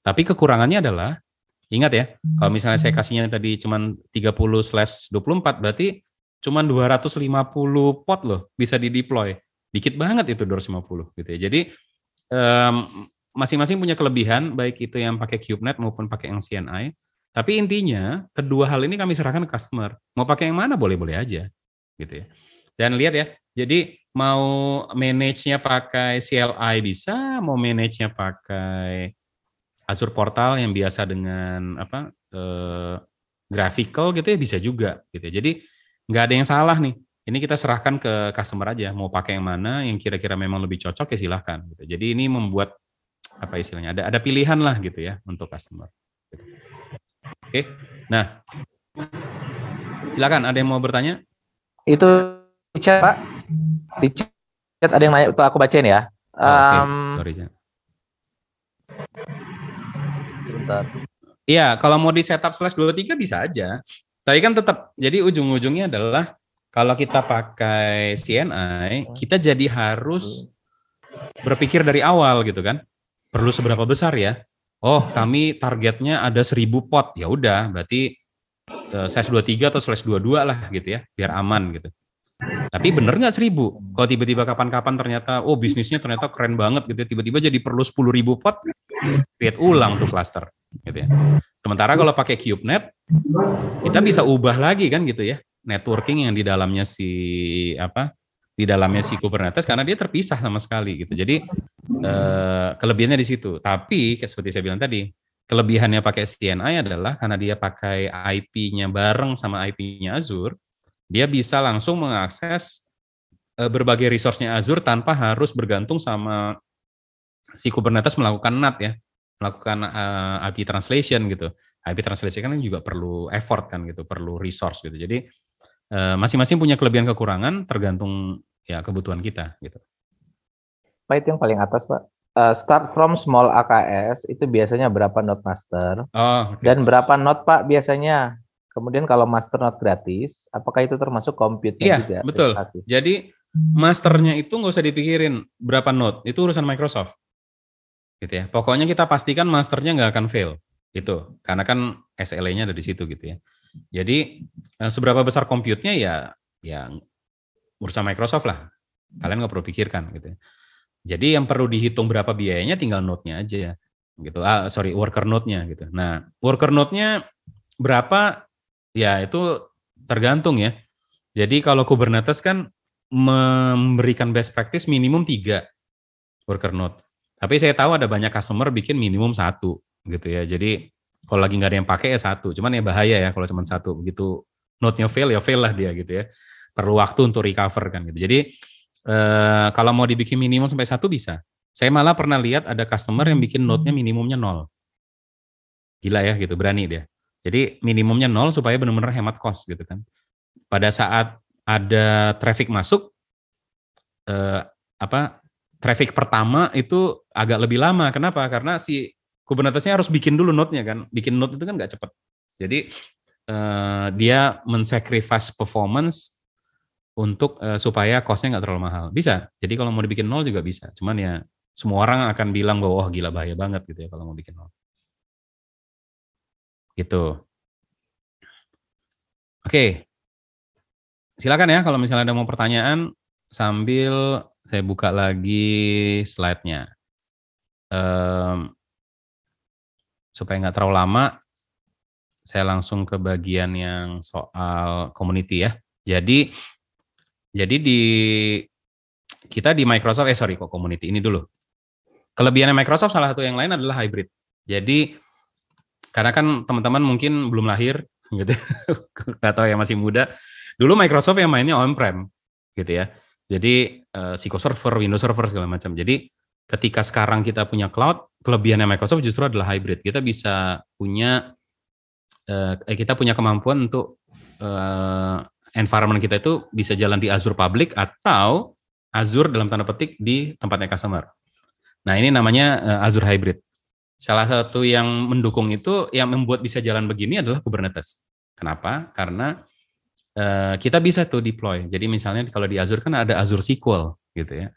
Tapi kekurangannya adalah ingat ya, kalau misalnya saya hmm. kasihnya tadi cuma 30/24 berarti cuma 250 pot loh bisa di deploy dikit banget itu 250 gitu ya. Jadi masing-masing um, punya kelebihan baik itu yang pakai CubeNet maupun pakai yang CNI. Tapi intinya kedua hal ini kami serahkan ke customer. Mau pakai yang mana boleh-boleh aja gitu ya. Dan lihat ya, jadi mau manage-nya pakai CLI bisa, mau manage-nya pakai Azure Portal yang biasa dengan apa eh, graphical gitu ya bisa juga gitu ya. Jadi nggak ada yang salah nih ini kita serahkan ke customer aja mau pakai yang mana yang kira-kira memang lebih cocok ya silahkan gitu. Jadi ini membuat apa istilahnya ada ada pilihan lah gitu ya untuk customer. Gitu. Oke, nah silakan ada yang mau bertanya? Itu di chat pak, di ada yang nanya, untuk aku bacain ya. Oh, ah, okay. Sorry, ya. Sebentar. Iya, kalau mau di setup slash 23 bisa aja. Tapi kan tetap, jadi ujung-ujungnya adalah kalau kita pakai CNI, kita jadi harus berpikir dari awal gitu kan. Perlu seberapa besar ya? Oh, kami targetnya ada 1000 pot. Ya udah, berarti eh, slash 23 atau slash 22 lah gitu ya, biar aman gitu. Tapi bener nggak 1000? Kalau tiba-tiba kapan-kapan ternyata, oh bisnisnya ternyata keren banget gitu ya, tiba-tiba jadi perlu 10.000 pot, create ulang tuh cluster gitu ya. Sementara kalau pakai CubeNet, kita bisa ubah lagi kan gitu ya networking yang di dalamnya si apa di dalamnya si Kubernetes karena dia terpisah sama sekali gitu. Jadi eh, kelebihannya di situ. Tapi seperti saya bilang tadi, kelebihannya pakai CNI adalah karena dia pakai IP-nya bareng sama IP-nya Azure, dia bisa langsung mengakses eh, berbagai resource-nya Azure tanpa harus bergantung sama si Kubernetes melakukan NAT ya, melakukan eh, IP translation gitu. IP translation kan juga perlu effort kan gitu, perlu resource gitu. Jadi Eh, masing-masing punya kelebihan kekurangan tergantung ya kebutuhan kita gitu. Pak itu yang paling atas pak. Uh, start from small AKS itu biasanya berapa not master oh, okay. dan berapa not pak biasanya. Kemudian kalau master not gratis, apakah itu termasuk compute iya, juga? Iya betul. Prestasi? Jadi masternya itu nggak usah dipikirin berapa not, itu urusan Microsoft. Gitu ya. Pokoknya kita pastikan masternya nggak akan fail itu karena kan SLA-nya ada di situ gitu ya. Jadi eh, seberapa besar compute-nya ya yang urusan Microsoft lah. Kalian nggak perlu pikirkan gitu. Ya. Jadi yang perlu dihitung berapa biayanya tinggal node-nya aja ya. gitu. Ah, sorry, worker node-nya gitu. Nah, worker node-nya berapa ya itu tergantung ya. Jadi kalau Kubernetes kan memberikan best practice minimum tiga worker node. Tapi saya tahu ada banyak customer bikin minimum satu gitu ya. Jadi kalau lagi nggak ada yang pakai ya satu cuman ya bahaya ya kalau cuma satu begitu note-nya fail ya fail lah dia gitu ya perlu waktu untuk recover kan gitu jadi eh, kalau mau dibikin minimum sampai satu bisa saya malah pernah lihat ada customer yang bikin note-nya hmm. minimumnya nol gila ya gitu berani dia jadi minimumnya nol supaya benar-benar hemat cost gitu kan pada saat ada traffic masuk eh, apa traffic pertama itu agak lebih lama kenapa karena si Kubernetesnya harus bikin dulu node-nya kan. Bikin node itu kan nggak cepet. Jadi uh, dia mensacrifice performance untuk uh, supaya cost-nya nggak terlalu mahal. Bisa. Jadi kalau mau dibikin nol juga bisa. Cuman ya semua orang akan bilang bahwa wah oh, gila bahaya banget gitu ya kalau mau bikin nol. Gitu. Oke. Okay. Silakan ya kalau misalnya ada mau pertanyaan sambil saya buka lagi slide-nya. Um, supaya nggak terlalu lama, saya langsung ke bagian yang soal community ya. Jadi jadi di kita di Microsoft eh sorry kok community ini dulu. Kelebihannya Microsoft salah satu yang lain adalah hybrid. Jadi karena kan teman-teman mungkin belum lahir gitu atau yang masih muda. Dulu Microsoft yang mainnya on-prem gitu ya. Jadi uh, SQL server, Windows server segala macam. Jadi ketika sekarang kita punya cloud, kelebihannya Microsoft justru adalah hybrid. Kita bisa punya eh, eh, kita punya kemampuan untuk eh, environment kita itu bisa jalan di Azure public atau Azure dalam tanda petik di tempatnya customer. Nah, ini namanya eh, Azure hybrid. Salah satu yang mendukung itu yang membuat bisa jalan begini adalah Kubernetes. Kenapa? Karena eh, kita bisa tuh deploy. Jadi misalnya kalau di Azure kan ada Azure SQL gitu ya.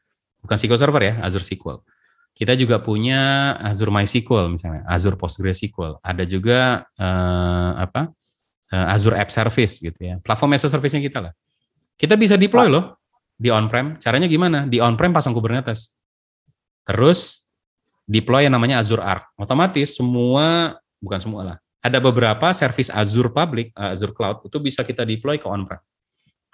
Bukan SQL Server ya, Azure SQL. Kita juga punya Azure MySQL misalnya, Azure PostgreSQL. Ada juga uh, apa? uh, Azure App Service gitu ya. Platform as a service-nya kita lah. Kita bisa deploy loh di on-prem. Caranya gimana? Di on-prem pasang Kubernetes. Terus deploy yang namanya Azure Arc. Otomatis semua bukan semua lah. Ada beberapa service Azure Public, eh, Azure Cloud itu bisa kita deploy ke on-prem.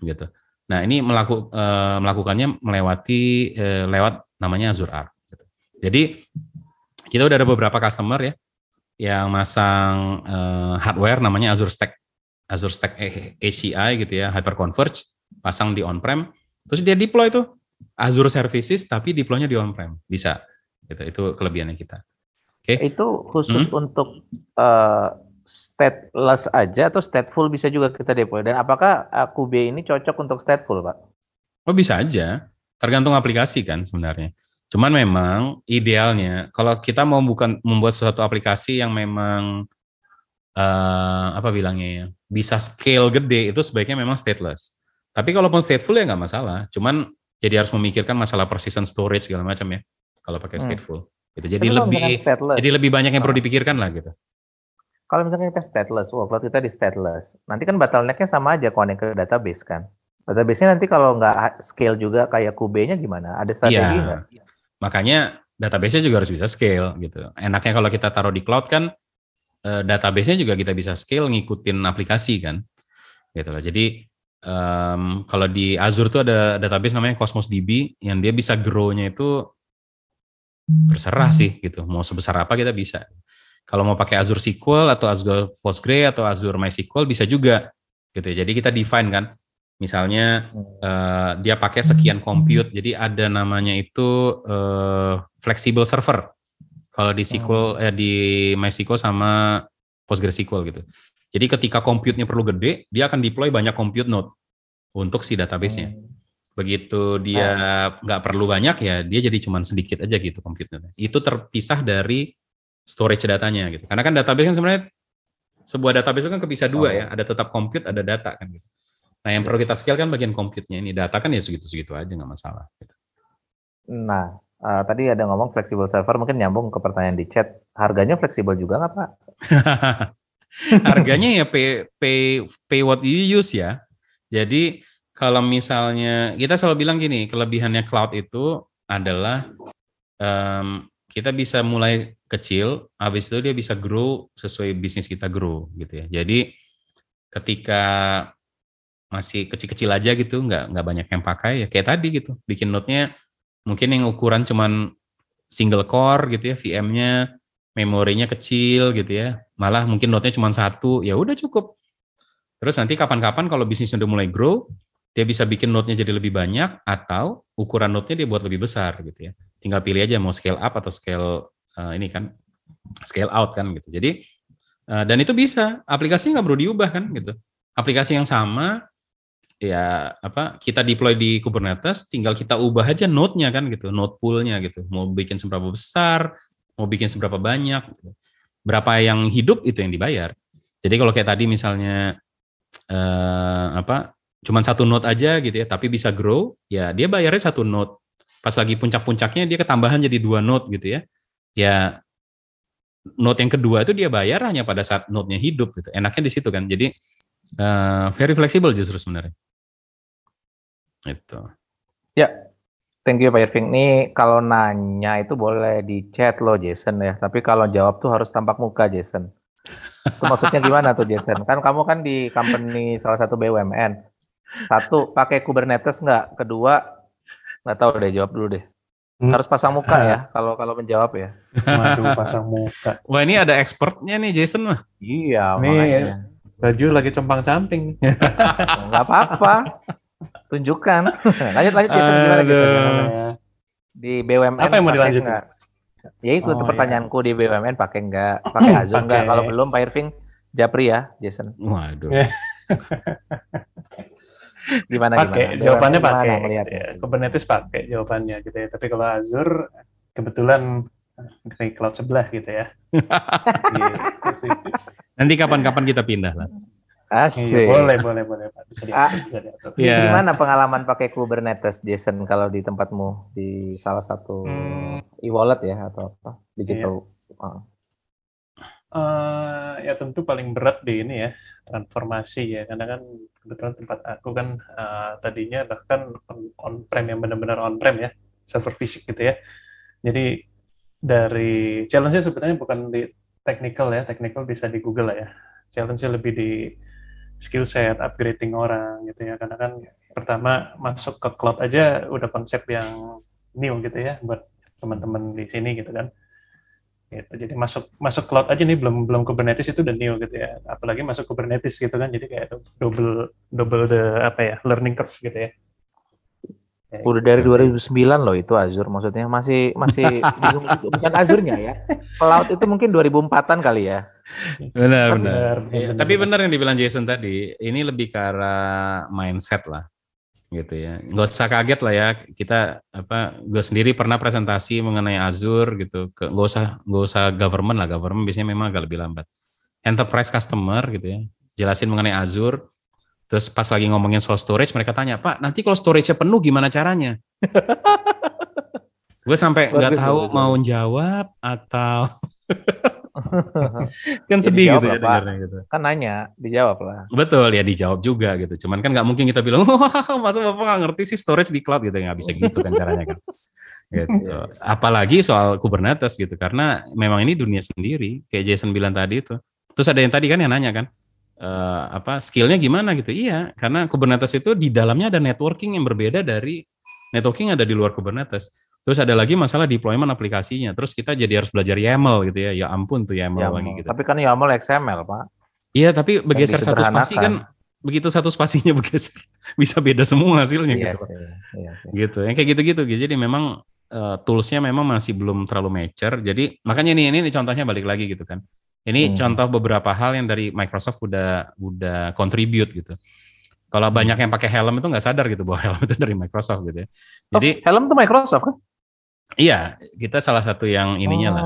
Gitu. Nah, ini melaku, uh, melakukannya melewati uh, lewat namanya Azure Arc. Jadi kita udah ada beberapa customer ya yang masang uh, hardware namanya Azure Stack Azure Stack HCI gitu ya hyperconverge pasang di on-prem terus dia deploy tuh Azure services tapi deploynya di on-prem bisa gitu itu kelebihannya kita. Oke. Okay. Itu khusus hmm. untuk uh, stateless aja atau stateful bisa juga kita deploy dan apakah Kube eh, ini cocok untuk stateful, Pak? Oh, bisa aja. Tergantung aplikasi kan sebenarnya. Cuman memang idealnya kalau kita mau bukan membuat suatu aplikasi yang memang uh, apa bilangnya ya bisa scale gede itu sebaiknya memang stateless. Tapi pun stateful ya nggak masalah. Cuman jadi harus memikirkan masalah persistent storage segala macam ya kalau pakai hmm. stateful. Hmm. Gitu. Jadi Tapi lebih jadi lebih banyak yang perlu dipikirkan lah gitu. Kalau misalnya kita stateless, workload kita di stateless, nanti kan bottlenecknya sama aja connect ke database kan. Database-nya nanti kalau nggak scale juga kayak Kube-nya gimana? Ada strategi iya. nggak? Ya. Makanya database-nya juga harus bisa scale gitu. Enaknya kalau kita taruh di cloud kan eh, database-nya juga kita bisa scale ngikutin aplikasi kan. Gitu loh. Jadi um, kalau di Azure tuh ada database namanya Cosmos DB yang dia bisa grow-nya itu terserah sih gitu. Mau sebesar apa kita bisa. Kalau mau pakai Azure SQL atau Azure Postgre atau Azure MySQL bisa juga gitu. ya. Jadi kita define kan Misalnya uh, dia pakai sekian compute, hmm. jadi ada namanya itu uh, flexible server. Kalau di SQL hmm. eh, di MySQL sama PostgreSQL gitu. Jadi ketika compute-nya perlu gede, dia akan deploy banyak compute node untuk si database-nya. Begitu dia nggak perlu banyak ya, dia jadi cuma sedikit aja gitu compute node. Itu terpisah dari storage datanya gitu. Karena kan database kan sebenarnya sebuah database itu kan kepisah dua oh. ya, ada tetap compute, ada data kan gitu. Nah, yang iya. perlu kita scale kan bagian compute-nya ini. Data kan ya segitu-segitu aja, nggak masalah. Gitu. Nah, uh, tadi ada ngomong fleksibel server, mungkin nyambung ke pertanyaan di chat. Harganya fleksibel juga nggak, Pak? Harganya ya pay, pay, pay what you use ya. Jadi, kalau misalnya, kita selalu bilang gini, kelebihannya cloud itu adalah um, kita bisa mulai kecil, habis itu dia bisa grow sesuai bisnis kita grow gitu ya. Jadi, ketika masih kecil-kecil aja gitu, nggak nggak banyak yang pakai ya kayak tadi gitu. Bikin note-nya mungkin yang ukuran cuman single core gitu ya, VM-nya, memorinya kecil gitu ya. Malah mungkin note-nya cuma satu, ya udah cukup. Terus nanti kapan-kapan kalau bisnisnya udah mulai grow, dia bisa bikin note-nya jadi lebih banyak atau ukuran note-nya dia buat lebih besar gitu ya. Tinggal pilih aja mau scale up atau scale uh, ini kan scale out kan gitu. Jadi uh, dan itu bisa aplikasinya nggak perlu diubah kan gitu. Aplikasi yang sama ya apa kita deploy di Kubernetes tinggal kita ubah aja node-nya kan gitu node pool-nya gitu mau bikin seberapa besar mau bikin seberapa banyak gitu. berapa yang hidup itu yang dibayar jadi kalau kayak tadi misalnya eh, apa cuman satu node aja gitu ya tapi bisa grow ya dia bayarnya satu node pas lagi puncak-puncaknya dia ketambahan jadi dua node gitu ya ya node yang kedua itu dia bayar hanya pada saat node-nya hidup gitu enaknya di situ kan jadi uh, very flexible justru sebenarnya. Itu. Ya, thank you Pak Irving. Ini kalau nanya itu boleh di chat lo Jason ya, tapi kalau jawab tuh harus tampak muka Jason. Itu maksudnya gimana tuh Jason? Kan kamu kan di company salah satu BUMN. Satu, pakai Kubernetes nggak? Kedua, nggak tahu deh, jawab dulu deh. Hmm. Harus pasang muka ya, eh. kalau kalau menjawab ya. Waduh, pasang muka. Wah ini ada expertnya nih Jason lah. Iya, nih, makanya. Baju lagi compang-camping. nggak apa-apa tunjukkan. lanjut lanjut Jason gimana ya? Di BUMN apa yang mau dilanjut? Enggak? Ya itu oh, iya. pertanyaanku iya. di BUMN pakai enggak? Pakai hmm, Azure enggak? Kalau belum Pak Irving Japri ya, Jason. Waduh. Eh. gimana pakai jawabannya pakai ya, Kubernetes pakai jawabannya gitu ya tapi kalau Azure kebetulan eh, dari cloud sebelah gitu ya. Iya, Nanti kapan-kapan kita pindah lah. Iya, Asik. Iya, boleh, boleh, boleh, Pak. Bisa diatur. Yeah. Gimana iya. pengalaman pakai Kubernetes, Jason, kalau di tempatmu di salah satu hmm. e-wallet ya atau apa digital? Yeah. Iya. Uh. Eh, uh, ya tentu paling berat di ini ya transformasi ya karena kan kebetulan tempat aku kan uh, tadinya bahkan on prem yang benar-benar on prem ya server fisik gitu ya. Jadi dari challenge-nya sebenarnya bukan di technical ya, technical bisa di Google lah ya. Challenge-nya lebih di skill set, upgrading orang gitu ya. Karena kan pertama masuk ke cloud aja udah konsep yang new gitu ya buat teman-teman di sini gitu kan. Gitu. Jadi masuk masuk cloud aja nih belum belum Kubernetes itu udah new gitu ya. Apalagi masuk Kubernetes gitu kan. Jadi kayak double double the apa ya learning curve gitu ya. Eh, Udah gitu dari masih... 2009 loh itu Azur, maksudnya masih masih gitu. bukan Azurnya ya. Pelaut itu mungkin 2004-an kali ya. Benar, benar. benar, benar. Ya, tapi benar yang dibilang Jason tadi, ini lebih ke arah mindset lah gitu ya. Gak usah kaget lah ya. Kita apa? Gue sendiri pernah presentasi mengenai Azur gitu. Ke, gak usah gak usah government lah. Government biasanya memang agak lebih lambat. Enterprise customer gitu ya. Jelasin mengenai Azure. Terus pas lagi ngomongin soal storage, mereka tanya, Pak, nanti kalau storage-nya penuh gimana caranya? gue sampai nggak tahu bagus, mau jawab atau kan ya, sedih gitu ya, gitu ya dengarnya gitu. Kan nanya, dijawab lah. Betul ya dijawab juga gitu. Cuman kan nggak mungkin kita bilang, wah masa bapak nggak ngerti sih storage di cloud gitu ya, nggak bisa gitu kan caranya kan. Iya. gitu. Apalagi soal Kubernetes gitu karena memang ini dunia sendiri kayak Jason bilang tadi itu. Terus ada yang tadi kan yang nanya kan, uh, apa skillnya gimana gitu. Iya, karena Kubernetes itu di dalamnya ada networking yang berbeda dari networking ada di luar Kubernetes. Terus ada lagi masalah deployment aplikasinya. Terus kita jadi harus belajar YAML gitu ya. Ya ampun tuh YAML, YAML. lagi gitu. Tapi kan YAML XML, Pak. Iya, tapi bergeser satu spasi kan begitu satu spasinya bergeser bisa beda semua hasilnya iya, gitu. Iya, iya, iya. Gitu. Yang kayak gitu-gitu. Jadi memang uh, toolsnya memang masih belum terlalu mature. Jadi makanya nih ini, ini contohnya balik lagi gitu kan. Ini hmm. contoh beberapa hal yang dari Microsoft udah udah contribute gitu. Kalau banyak hmm. yang pakai helm itu nggak sadar gitu bahwa helm itu dari Microsoft gitu ya. Oh, jadi oh, helm itu Microsoft kan? Iya, kita salah satu yang ininya oh. lah.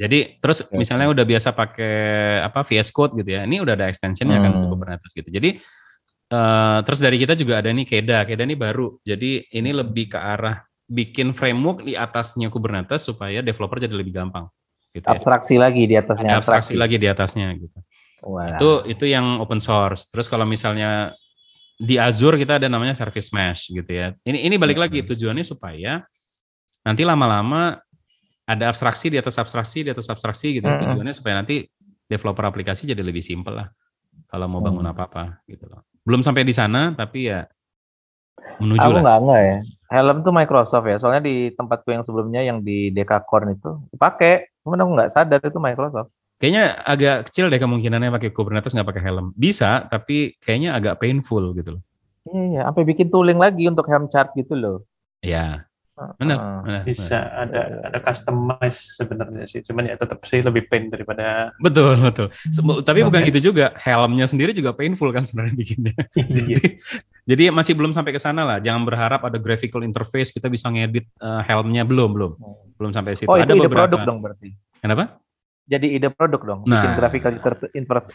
Jadi terus misalnya udah biasa pakai apa VS Code gitu ya. Ini udah ada extensionnya kan hmm. kan untuk Kubernetes gitu. Jadi Uh, terus dari kita juga ada nih Keda. Keda ini baru. Jadi ini lebih ke arah bikin framework di atasnya Kubernetes supaya developer jadi lebih gampang. Gitu ya. abstraksi lagi di atasnya. Ada abstraksi, abstraksi lagi di atasnya gitu. Wow. Itu itu yang open source. Terus kalau misalnya di Azure kita ada namanya Service Mesh gitu ya. Ini ini balik iya, lagi tujuannya supaya nanti lama-lama ada abstraksi di atas abstraksi di atas abstraksi gitu. hmm Tujuannya supaya nanti developer aplikasi jadi lebih simple lah kalau mau bangun mm. apa-apa gitu loh. Belum sampai di sana tapi ya menuju Aku lah. Enggak, ya. Helm tuh Microsoft ya. Soalnya di tempatku yang sebelumnya yang di Decacorn itu dipakai Cuman aku nggak sadar itu Microsoft. Kayaknya agak kecil deh kemungkinannya pakai Kubernetes nggak pakai helm. Bisa, tapi kayaknya agak painful gitu loh. Iya, iya. sampai bikin tooling lagi untuk helm chart gitu loh. Iya. Benar, uh, benar. Bisa benar. ada ada customize sebenarnya sih, cuman ya tetap sih lebih pain daripada Betul, betul. Sem tapi okay. bukan gitu juga, helmnya sendiri juga painful kan sebenarnya bikinnya. Iya. Jadi jadi masih belum sampai ke sana lah. Jangan berharap ada graphical interface kita bisa ngedit uh, helmnya belum belum belum sampai situ. Oh itu ada ide beberapa... produk dong berarti. Kenapa? Jadi ide produk dong. Nah. Bikin graphical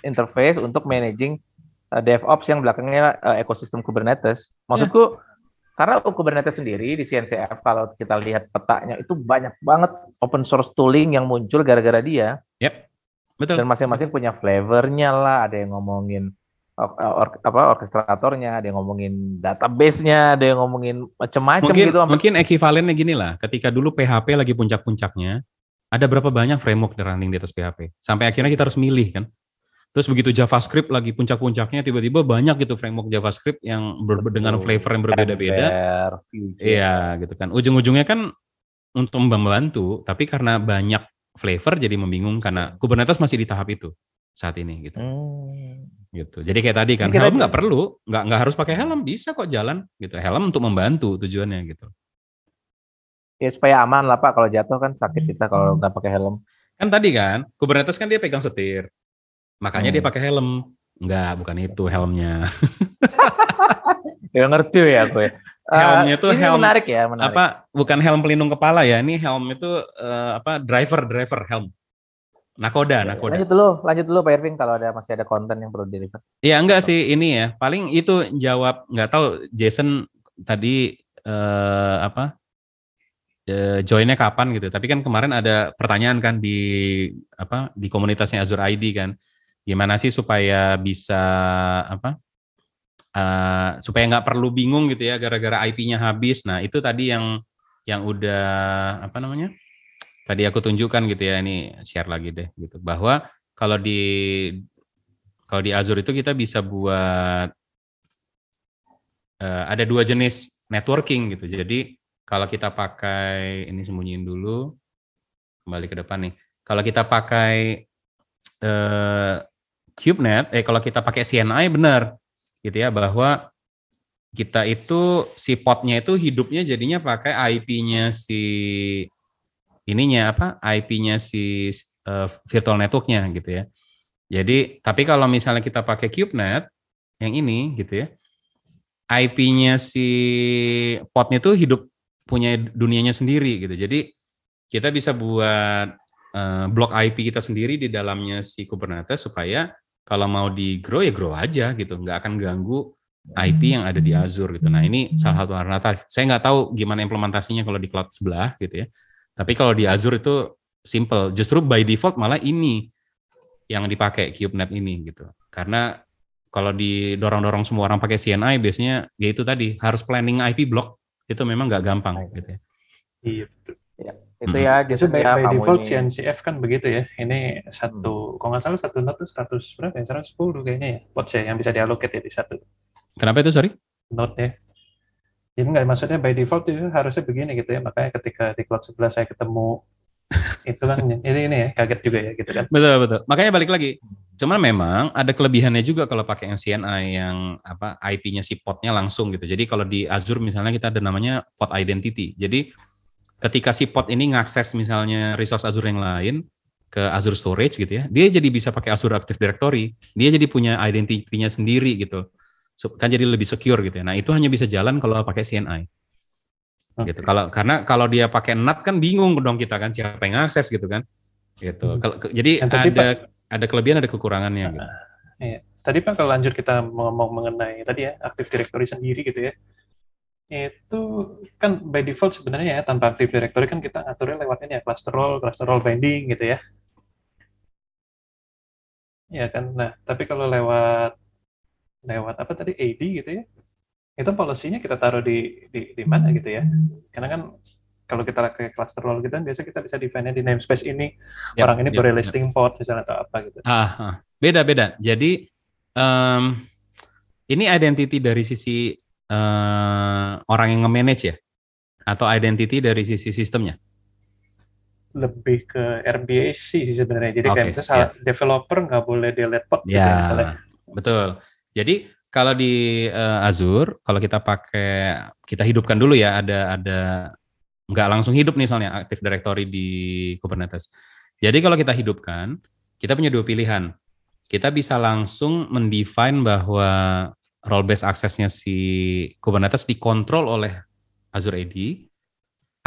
interface untuk managing uh, DevOps yang belakangnya uh, ekosistem Kubernetes. Maksudku yeah. karena Kubernetes sendiri di CNCF kalau kita lihat petanya itu banyak banget open source tooling yang muncul gara-gara dia. Yep. Betul. Dan masing-masing punya flavornya lah. Ada yang ngomongin or, apa orkestratornya, ada yang ngomongin database-nya, ada yang ngomongin macam-macam gitu. Mungkin ekivalennya gini lah, ketika dulu PHP lagi puncak-puncaknya, ada berapa banyak framework running di atas PHP. Sampai akhirnya kita harus milih kan. Terus begitu JavaScript lagi puncak-puncaknya tiba-tiba banyak gitu framework JavaScript yang ber Betul. dengan flavor yang berbeda-beda. Iya, gitu kan. Ujung-ujungnya kan untuk membantu, tapi karena banyak flavor jadi membingung Karena Kubernetes masih di tahap itu saat ini gitu. Hmm. Gitu. Jadi kayak tadi kan, helm nggak ya? perlu, nggak nggak harus pakai helm, bisa kok jalan gitu. Helm untuk membantu tujuannya gitu. Ya supaya aman lah Pak kalau jatuh kan sakit kita kalau hmm. nggak pakai helm. Kan tadi kan, Kubernetes kan dia pegang setir. Makanya hmm. dia pakai helm. Enggak, bukan itu helmnya. ya ngerti ya aku ya. Eh, helmnya tuh uh, helm menarik ya, menarik. apa bukan helm pelindung kepala ya. Ini helm itu uh, apa driver driver helm. Nakoda, ya, nakoda. Lanjut dulu, lanjut dulu Pak Irving kalau ada masih ada konten yang perlu dilihat. Iya enggak sih ini ya, paling itu jawab enggak tahu Jason tadi eh, apa eh, joinnya kapan gitu. Tapi kan kemarin ada pertanyaan kan di apa di komunitasnya Azure ID kan, gimana sih supaya bisa apa uh, supaya nggak perlu bingung gitu ya gara-gara IP-nya habis. Nah itu tadi yang yang udah apa namanya? tadi aku tunjukkan gitu ya ini share lagi deh gitu bahwa kalau di kalau di Azure itu kita bisa buat uh, ada dua jenis networking gitu. Jadi kalau kita pakai ini sembunyiin dulu kembali ke depan nih. Kalau kita pakai uh, eh, CubeNet, eh kalau kita pakai CNI benar gitu ya bahwa kita itu si potnya itu hidupnya jadinya pakai IP-nya si ininya apa IP-nya si uh, virtual networknya gitu ya. Jadi tapi kalau misalnya kita pakai kubenet yang ini gitu ya, IP-nya si potnya itu hidup punya dunianya sendiri gitu. Jadi kita bisa buat uh, blok IP kita sendiri di dalamnya si Kubernetes supaya kalau mau di grow ya grow aja gitu, nggak akan ganggu IP yang ada di Azure gitu. Nah ini salah satu alternatif. Saya nggak tahu gimana implementasinya kalau di cloud sebelah gitu ya. Tapi kalau di Azure itu simple. Justru by default malah ini yang dipakai CubeNet ini gitu. Karena kalau didorong-dorong semua orang pakai CNI biasanya ya itu tadi harus planning IP block itu memang nggak gampang iya. gitu ya. Iya betul. Ya, itu hmm. ya justru by, by default ini. CNCF kan begitu ya. Ini satu hmm. kalau nggak salah satu not itu 100 berapa ya? 110 kayaknya ya. Pot saya yang bisa dialokate ya di satu. Kenapa itu sorry? Not ya. Jadi ya, nggak maksudnya by default itu harusnya begini gitu ya. Makanya ketika di cloud sebelah saya ketemu itu kan ini ini ya kaget juga ya gitu kan. Betul betul. Makanya balik lagi. Cuman memang ada kelebihannya juga kalau pakai CNI yang apa IP-nya si pod-nya langsung gitu. Jadi kalau di Azure misalnya kita ada namanya pot identity. Jadi ketika si pot ini ngakses misalnya resource Azure yang lain ke Azure Storage gitu ya, dia jadi bisa pakai Azure Active Directory. Dia jadi punya identity-nya sendiri gitu kan jadi lebih secure gitu ya. Nah itu hanya bisa jalan kalau pakai CNI. Okay. Gitu. Kalau karena kalau dia pakai NAT kan bingung dong kita kan siapa yang akses gitu kan. Gitu. Hmm. Kalau ke, jadi tadi, ada Pak, ada kelebihan ada kekurangannya. Uh, gitu. Ah, iya. Tadi Pak kalau lanjut kita ngomong mengenai tadi ya Active Directory sendiri gitu ya. Itu kan by default sebenarnya ya tanpa Active Directory kan kita aturnya lewat ini ya cluster role, cluster role binding gitu ya. Ya kan. Nah, tapi kalau lewat lewat apa tadi AD gitu ya itu polisinya kita taruh di di, di mana gitu ya karena kan kalau kita ke cluster role gitu kan biasa kita bisa define di namespace ini yep, orang ini yep, boleh yep. listing port misalnya atau apa gitu ah, ah. beda beda jadi um, ini identity dari sisi uh, orang yang nge-manage ya atau identity dari sisi sistemnya lebih ke RBAC sih sebenarnya. Jadi okay, kayak misalnya yeah. Ya. developer nggak boleh delete pod yeah, gitu ya, ya, misalnya. Betul. Jadi kalau di uh, eh, Azure, kalau kita pakai kita hidupkan dulu ya ada ada nggak langsung hidup nih soalnya Active Directory di Kubernetes. Jadi kalau kita hidupkan, kita punya dua pilihan. Kita bisa langsung mendefine bahwa role based aksesnya si Kubernetes dikontrol oleh Azure AD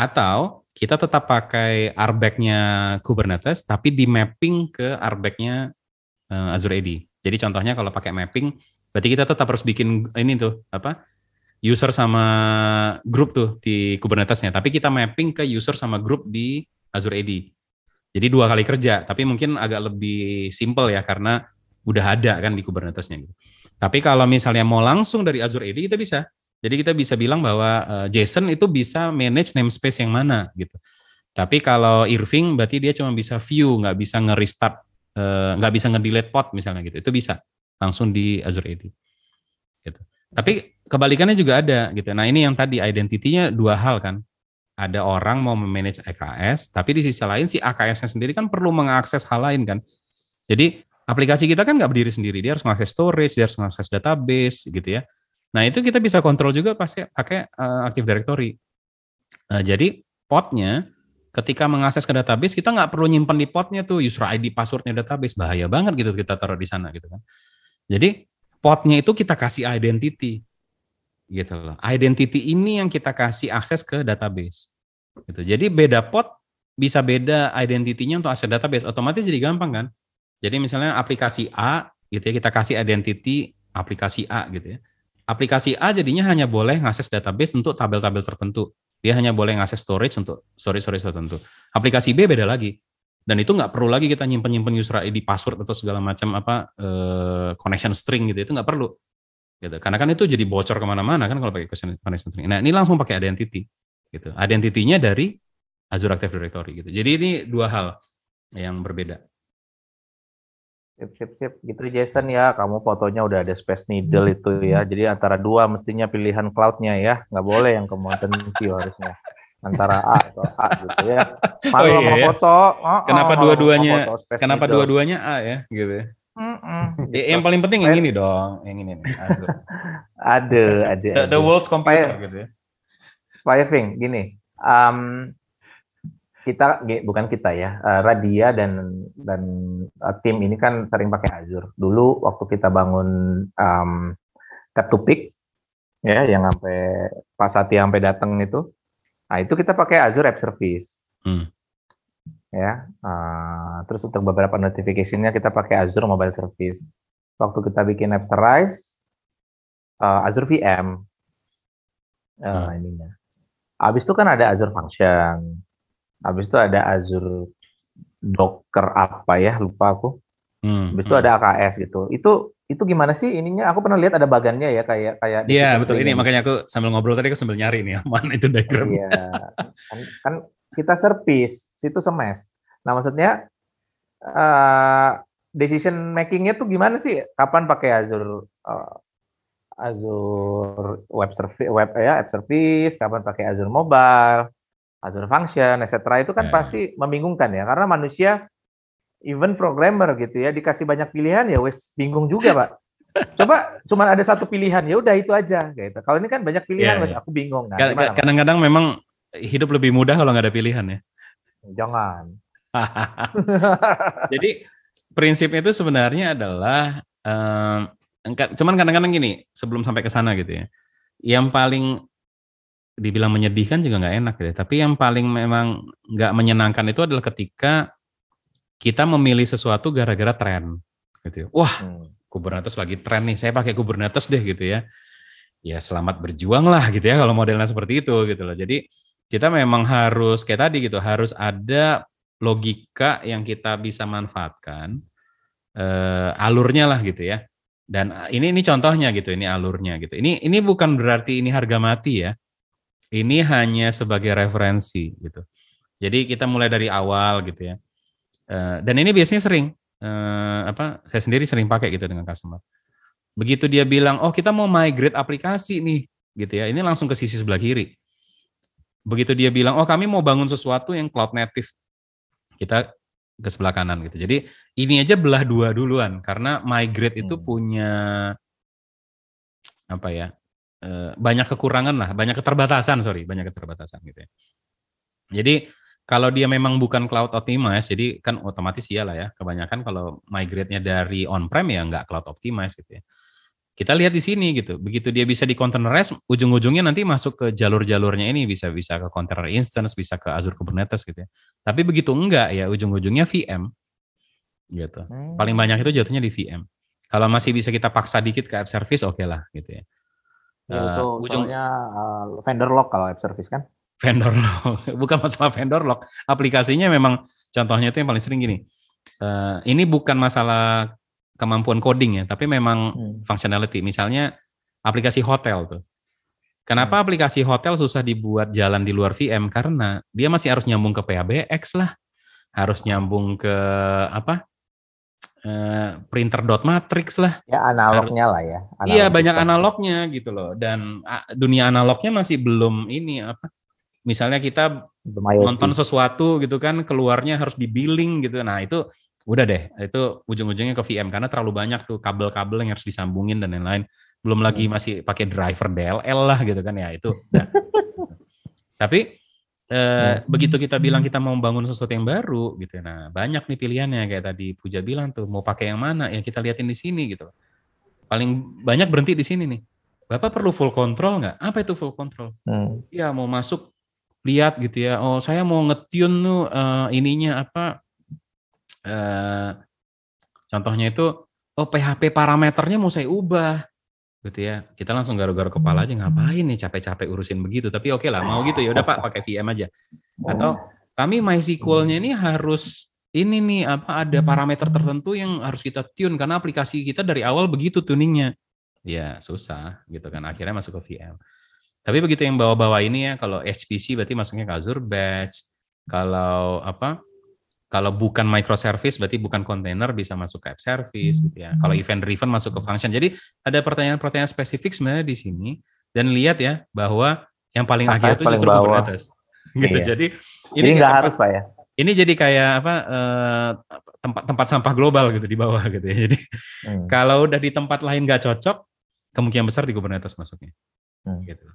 atau kita tetap pakai RBAC-nya Kubernetes tapi di mapping ke RBAC-nya uh, eh, Azure AD. Jadi contohnya kalau pakai mapping Berarti kita tetap harus bikin ini tuh apa? user sama grup tuh di Kubernetesnya, tapi kita mapping ke user sama grup di Azure AD. Jadi dua kali kerja, tapi mungkin agak lebih simple ya karena udah ada kan di Kubernetesnya gitu. Tapi kalau misalnya mau langsung dari Azure AD kita bisa. Jadi kita bisa bilang bahwa eh, JSON itu bisa manage namespace yang mana gitu. Tapi kalau Irving berarti dia cuma bisa view, nggak bisa nge-restart, eh, nggak bisa nge-delete pod misalnya gitu. Itu bisa langsung di Azure AD. Gitu. Tapi kebalikannya juga ada gitu. Nah ini yang tadi identitinya dua hal kan. Ada orang mau memanage AKS, tapi di sisi lain si AKS-nya sendiri kan perlu mengakses hal lain kan. Jadi aplikasi kita kan nggak berdiri sendiri, dia harus mengakses storage, dia harus mengakses database gitu ya. Nah itu kita bisa kontrol juga pasti pakai uh, Active Directory. Uh, jadi potnya ketika mengakses ke database kita nggak perlu nyimpan di potnya tuh user ID passwordnya database bahaya banget gitu kita taruh di sana gitu kan jadi potnya itu kita kasih identity gitu loh. Identity ini yang kita kasih akses ke database. Gitu. Jadi beda pot bisa beda identitinya untuk akses database. Otomatis jadi gampang kan? Jadi misalnya aplikasi A gitu ya kita kasih identity aplikasi A gitu ya. Aplikasi A jadinya hanya boleh ngakses database untuk tabel-tabel tertentu. Dia hanya boleh ngakses storage untuk storage-storage tertentu. Aplikasi B beda lagi dan itu nggak perlu lagi kita nyimpen nyimpen user ID password atau segala macam apa eh, connection string gitu itu nggak perlu gitu karena kan itu jadi bocor kemana-mana kan kalau pakai connection string nah ini langsung pakai identity gitu identitinya dari Azure Active Directory gitu jadi ini dua hal yang berbeda Sip, sip, sip. Gitu Jason ya, kamu fotonya udah ada Space Needle itu ya. Jadi antara dua mestinya pilihan cloud-nya ya. Nggak boleh yang ke Mountain View harusnya antara A atau A gitu ya. Oh malu oh, iya, ya. foto. Oh, kenapa dua-duanya? Kenapa dua-duanya A ya gitu ya? Mm -mm. yang paling penting yang ini dong, yang ini nih. ada, ada. The, the world's computer Fire, gitu ya. Firefing, gini. Um, kita bukan kita ya, uh, Radia dan dan uh, tim ini kan sering pakai Azure. Dulu waktu kita bangun um, Tap ya, yang sampai Pak Sati sampai datang itu, Nah itu kita pakai Azure App Service. Hmm. Ya, uh, terus untuk beberapa notification-nya kita pakai Azure Mobile Service. Waktu kita bikin Rise, uh, eh, Azure VM uh, eh, hmm. ininya. Habis itu kan ada Azure Function. Habis itu ada Azure Docker apa ya, lupa aku. Hmm. Habis itu hmm. ada AKS gitu. Itu itu gimana sih ininya? Aku pernah lihat ada bagannya ya kayak kayak. Iya betul ini makanya aku sambil ngobrol tadi aku sambil nyari nih ya, mana itu diagram. Iya kan, kan kita service situ semes. Nah maksudnya uh, decision makingnya tuh gimana sih? Kapan pakai Azure uh, Azure web service web ya app service? Kapan pakai Azure mobile? Azure function, etc. Itu kan yeah. pasti membingungkan ya karena manusia even programmer gitu ya dikasih banyak pilihan ya wes bingung juga pak coba cuma ada satu pilihan ya udah itu aja gitu kalau ini kan banyak pilihan yeah, wes iya. aku bingung kan kadang-kadang memang hidup lebih mudah kalau nggak ada pilihan ya jangan jadi prinsipnya itu sebenarnya adalah um, cuman kadang-kadang gini sebelum sampai ke sana gitu ya yang paling dibilang menyedihkan juga nggak enak gitu ya tapi yang paling memang nggak menyenangkan itu adalah ketika kita memilih sesuatu gara-gara tren gitu ya. Wah, hmm. Kubernetes lagi tren nih, saya pakai Kubernetes deh gitu ya. Ya selamat berjuang lah gitu ya kalau modelnya seperti itu gitu loh. Jadi kita memang harus kayak tadi gitu, harus ada logika yang kita bisa manfaatkan eh, alurnya lah gitu ya. Dan eh, ini ini contohnya gitu, ini alurnya gitu. Ini ini bukan berarti ini harga mati ya. Ini hanya sebagai referensi gitu. Jadi kita mulai dari awal gitu ya Eh, dan ini biasanya sering uh, apa saya sendiri sering pakai gitu dengan customer. Begitu dia bilang, "Oh, kita mau migrate aplikasi nih." gitu ya. Ini langsung ke sisi sebelah kiri. Begitu dia bilang, "Oh, kami mau bangun sesuatu yang cloud native." Kita ke sebelah kanan gitu. Jadi, ini aja belah dua duluan karena migrate hmm. itu punya apa ya? Eh, banyak kekurangan lah, banyak keterbatasan, sorry, banyak keterbatasan gitu ya. Jadi kalau dia memang bukan cloud optimized, jadi kan otomatis iyalah ya. Kebanyakan kalau migrate-nya dari on-prem ya nggak cloud optimized gitu ya. Kita lihat di sini gitu. Begitu dia bisa di containerize, ujung-ujungnya nanti masuk ke jalur-jalurnya ini bisa bisa ke container instance, bisa ke Azure Kubernetes gitu ya. Tapi begitu enggak ya ujung-ujungnya VM gitu. Hmm. Paling banyak itu jatuhnya di VM. Kalau masih bisa kita paksa dikit ke app service oke okay lah gitu ya. Ya, itu eh, ujungnya uh, eh, vendor lock kalau app service kan? vendor lock, bukan masalah vendor lock. Aplikasinya memang contohnya itu yang paling sering gini. Uh, ini bukan masalah kemampuan coding ya, tapi memang hmm. functionality. Misalnya aplikasi hotel tuh. Kenapa hmm. aplikasi hotel susah dibuat jalan di luar VM? Karena dia masih harus nyambung ke PABX lah, harus nyambung ke apa? Eh, printer dot matrix lah. Ya analognya lah ya. Iya, Analog iya banyak analognya gitu loh dan ah, dunia analognya masih belum ini apa misalnya kita nonton sesuatu gitu kan keluarnya harus di billing gitu nah itu udah deh itu ujung-ujungnya ke VM karena terlalu banyak tuh kabel-kabel yang harus disambungin dan lain-lain belum lagi iya. masih pakai driver DLL lah gitu kan ya itu nah. tapi eh, iya. begitu kita bilang kita mau membangun sesuatu yang baru gitu nah banyak nih pilihannya kayak tadi Puja bilang tuh mau pakai yang mana ya kita liatin di sini gitu paling banyak berhenti di sini nih Bapak perlu full control nggak? Apa itu full control? Hmm. Ya mau masuk lihat gitu ya oh saya mau ngetune tune uh, eh, ininya apa uh, contohnya itu oh PHP parameternya mau saya ubah gitu ya kita langsung garuk-garuk kepala aja ngapain nih capek-capek urusin begitu tapi oke okay lah mau gitu ya udah pak pakai VM aja atau kami MySQL-nya ini harus ini nih apa ada parameter tertentu yang harus kita tune karena aplikasi kita dari awal begitu tuningnya ya susah gitu kan akhirnya masuk ke VM tapi begitu yang bawa-bawa ini ya, kalau HPC berarti masuknya ke Azure Batch. Kalau apa? Kalau bukan microservice berarti bukan container bisa masuk ke app service gitu ya. Kalau hmm. event driven masuk ke function. Jadi ada pertanyaan-pertanyaan spesifik sebenarnya di sini dan lihat ya bahwa yang paling akhir itu paling justru bawah. Kubernetes. Gitu. Iya. Jadi ini enggak harus Pak ya. Ini jadi kayak apa tempat-tempat eh, sampah global gitu di bawah gitu ya. Jadi hmm. kalau udah di tempat lain nggak cocok, kemungkinan besar di Kubernetes masuknya. Hmm. Gitu.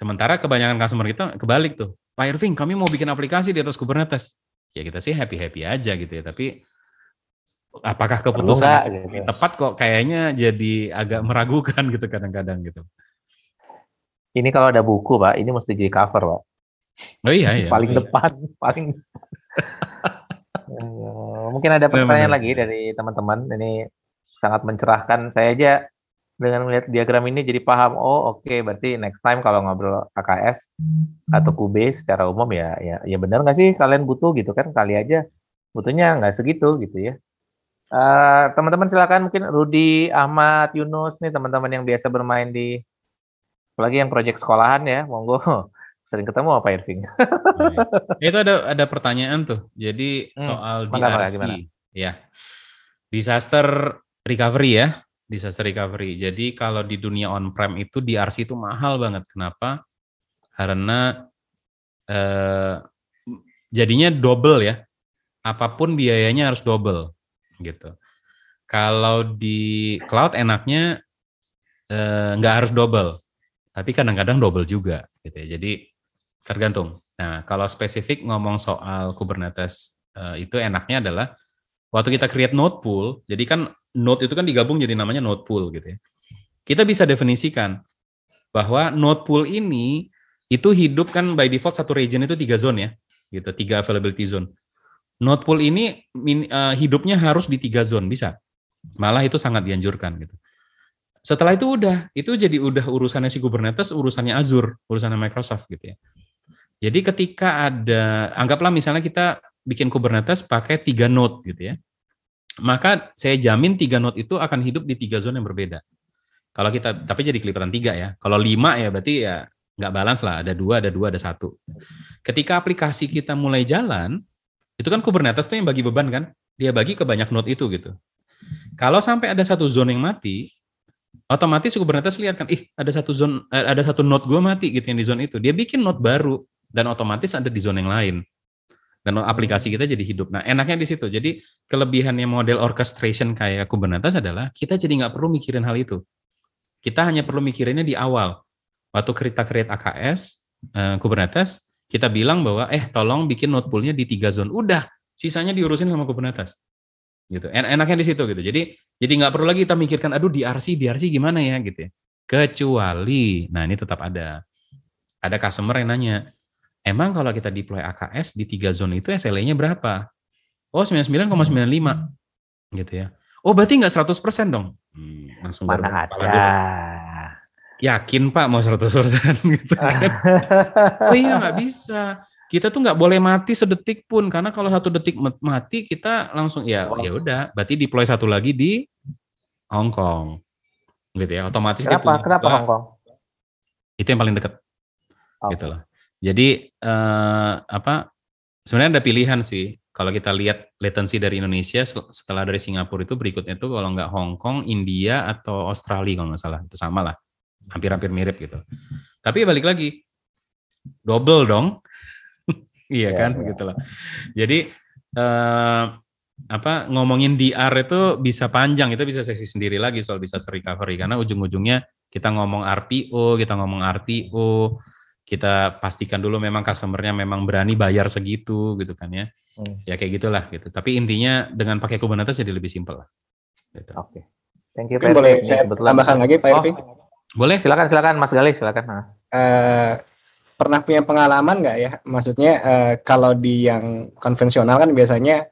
Sementara kebanyakan customer kita kebalik tuh. Pak Irving, kami mau bikin aplikasi di atas Kubernetes. Ya kita sih happy-happy aja gitu ya, tapi apakah keputusan Enggak, gitu. Ya? tepat kok kayaknya jadi agak meragukan gitu kadang-kadang gitu. Ini kalau ada buku, Pak, ini mesti jadi cover, Pak. Oh iya, iya. Paling betul. depan, paling eh, Mungkin ada pertanyaan lagi dari teman-teman. Ini sangat mencerahkan. Saya aja dengan melihat diagram ini jadi paham oh oke okay, berarti next time kalau ngobrol AKS atau QB secara umum ya ya ya benar nggak sih kalian butuh gitu kan kali aja butuhnya nggak segitu gitu ya teman eh, teman-teman silakan mungkin Rudi Ahmad Yunus nih teman-teman yang biasa bermain di apalagi yang proyek sekolahan ya monggo sering ketemu apa Irving nah, itu ada ada pertanyaan tuh jadi hmm, soal hmm, DRC gimana? ya disaster recovery ya disaster recovery. Jadi kalau di dunia on-prem itu di DRC itu mahal banget. Kenapa? Karena eh, jadinya double ya. Apapun biayanya harus double gitu. Kalau di cloud enaknya eh, nggak harus double, tapi kadang-kadang double juga gitu ya. Jadi tergantung. Nah kalau spesifik ngomong soal Kubernetes eh, itu enaknya adalah Waktu kita create node pool, jadi kan node itu kan digabung jadi namanya node pool gitu ya. Kita bisa definisikan bahwa node pool ini itu hidup kan by default satu region itu tiga zone ya, gitu, tiga availability zone. Node pool ini min, uh, hidupnya harus di tiga zone bisa. Malah itu sangat dianjurkan gitu. Setelah itu udah, itu jadi udah urusannya si Kubernetes, urusannya Azure, urusannya Microsoft gitu ya. Jadi ketika ada, anggaplah misalnya kita bikin Kubernetes pakai tiga node gitu ya. Maka saya jamin tiga node itu akan hidup di tiga zone yang berbeda. Kalau kita tapi jadi kelipatan tiga ya. Kalau lima ya berarti ya nggak balance lah. Ada dua, ada dua, ada satu. Ketika aplikasi kita mulai jalan, itu kan Kubernetes tuh yang bagi beban kan? Dia bagi ke banyak node itu gitu. Kalau sampai ada satu zone yang mati, otomatis Kubernetes lihat kan, ih ada satu zone, eh, ada satu node gue mati gitu yang di zone itu. Dia bikin node baru dan otomatis ada di zone yang lain dan aplikasi hmm. kita jadi hidup. Nah, enaknya di situ. Jadi kelebihannya model orchestration kayak Kubernetes adalah kita jadi nggak perlu mikirin hal itu. Kita hanya perlu mikirinnya di awal. Waktu kita create AKS, eh, Kubernetes, kita bilang bahwa eh tolong bikin node poolnya di tiga zone. Udah, sisanya diurusin sama Kubernetes. Gitu. En enaknya di situ gitu. Jadi jadi nggak perlu lagi kita mikirkan aduh di RC di RC gimana ya gitu ya. Kecuali, nah ini tetap ada. Ada customer yang nanya, Emang kalau kita deploy AKS di tiga zone itu SLA-nya berapa? Oh, 99,95 gitu ya. Oh, berarti nggak 100% dong? Hmm, langsung Mana ada. Yakin Pak mau 100% gitu kan? oh iya nggak bisa. Kita tuh nggak boleh mati sedetik pun karena kalau satu detik mati kita langsung ya oh. ya udah. Berarti deploy satu lagi di Hong Kong gitu ya. Otomatis kenapa? dia punya kenapa Hong Kong? Itu yang paling dekat. Okay. Oh. Gitu loh. Jadi uh, apa sebenarnya ada pilihan sih kalau kita lihat latency dari Indonesia setelah dari Singapura itu berikutnya itu kalau nggak Hong Kong, India atau Australia kalau nggak salah itu sama lah hampir-hampir mirip gitu. Tapi balik lagi double dong, iya, iya kan yeah. gitu Jadi uh, apa ngomongin DR itu bisa panjang itu bisa sesi sendiri lagi soal bisa recovery karena ujung-ujungnya kita ngomong RPO, kita ngomong RTO, kita pastikan dulu memang customernya memang berani bayar segitu gitu kan ya. Hmm. Ya kayak gitulah gitu. Tapi intinya dengan pakai Kubernetes jadi lebih simpel lah. Gitu. Oke. Okay. Thank you Pak Boleh saya sebetulnya. tambahkan lagi Pak Irving? Oh, boleh. Silakan silakan Mas Galih silakan. Nah. Uh, pernah punya pengalaman nggak ya? Maksudnya uh, kalau di yang konvensional kan biasanya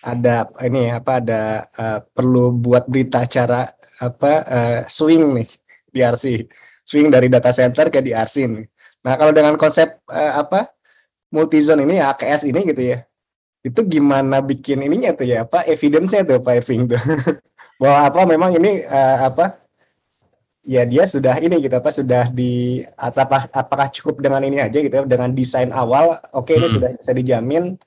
ada ini apa ada uh, perlu buat berita acara apa uh, swing nih di RC swing dari data center ke di RC nih. Nah, kalau dengan konsep uh, apa zone ini AKS ini gitu ya. Itu gimana bikin ininya tuh ya, apa evidence-nya tuh Pak Irving tuh. Bahwa apa memang ini uh, apa ya dia sudah ini gitu apa sudah di apa apakah cukup dengan ini aja gitu dengan desain awal oke okay, hmm. ini sudah bisa dijamin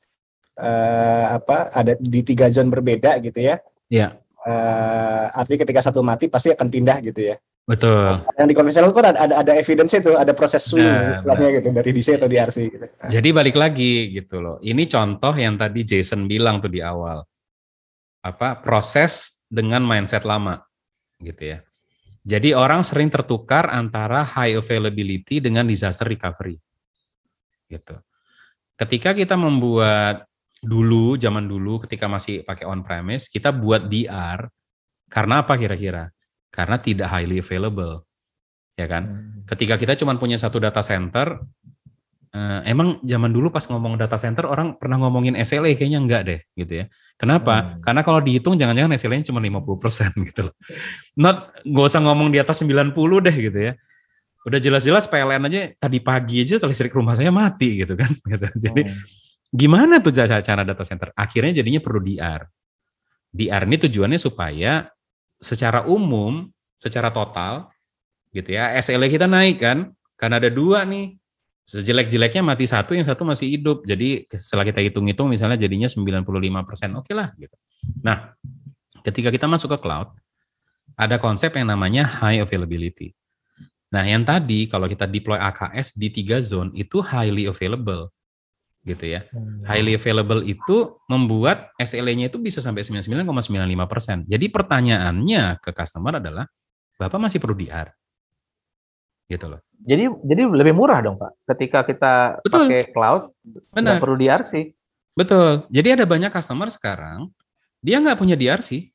uh, apa ada di tiga zone berbeda gitu ya. Iya. Yeah. Uh, artinya ketika satu mati pasti akan pindah gitu ya. Betul. Yang di konvensional itu kan ada, ada evidence itu, ada proses swing nah, istilahnya gitu dari DC atau di RC gitu. Jadi balik lagi gitu loh. Ini contoh yang tadi Jason bilang tuh di awal. Apa proses dengan mindset lama gitu ya. Jadi orang sering tertukar antara high availability dengan disaster recovery. Gitu. Ketika kita membuat dulu zaman dulu ketika masih pakai on premise, kita buat DR karena apa kira-kira? karena tidak highly available ya kan hmm. ketika kita cuma punya satu data center eh, emang zaman dulu pas ngomong data center orang pernah ngomongin SLA e? kayaknya enggak deh gitu ya kenapa hmm. karena kalau dihitung jangan-jangan SLA-nya cuma 50% gitu loh not gak usah ngomong di atas 90 deh gitu ya udah jelas-jelas PLN aja tadi pagi aja listrik rumah saya mati gitu kan gitu. jadi hmm. gimana tuh cara, cara data center akhirnya jadinya perlu DR DR ini tujuannya supaya secara umum, secara total, gitu ya, SLA e kita naik kan, karena ada dua nih, sejelek-jeleknya mati satu, yang satu masih hidup. Jadi setelah kita hitung-hitung misalnya jadinya 95%, oke okay lah. Gitu. Nah, ketika kita masuk ke cloud, ada konsep yang namanya high availability. Nah, yang tadi kalau kita deploy AKS di tiga zone itu highly available gitu ya. Hmm. Highly available itu membuat SLA-nya itu bisa sampai 99,95 persen. Jadi pertanyaannya ke customer adalah, Bapak masih perlu DR? Gitu loh. Jadi jadi lebih murah dong Pak. Ketika kita Betul. pakai cloud, enggak perlu sih. Betul. Jadi ada banyak customer sekarang, dia nggak punya sih.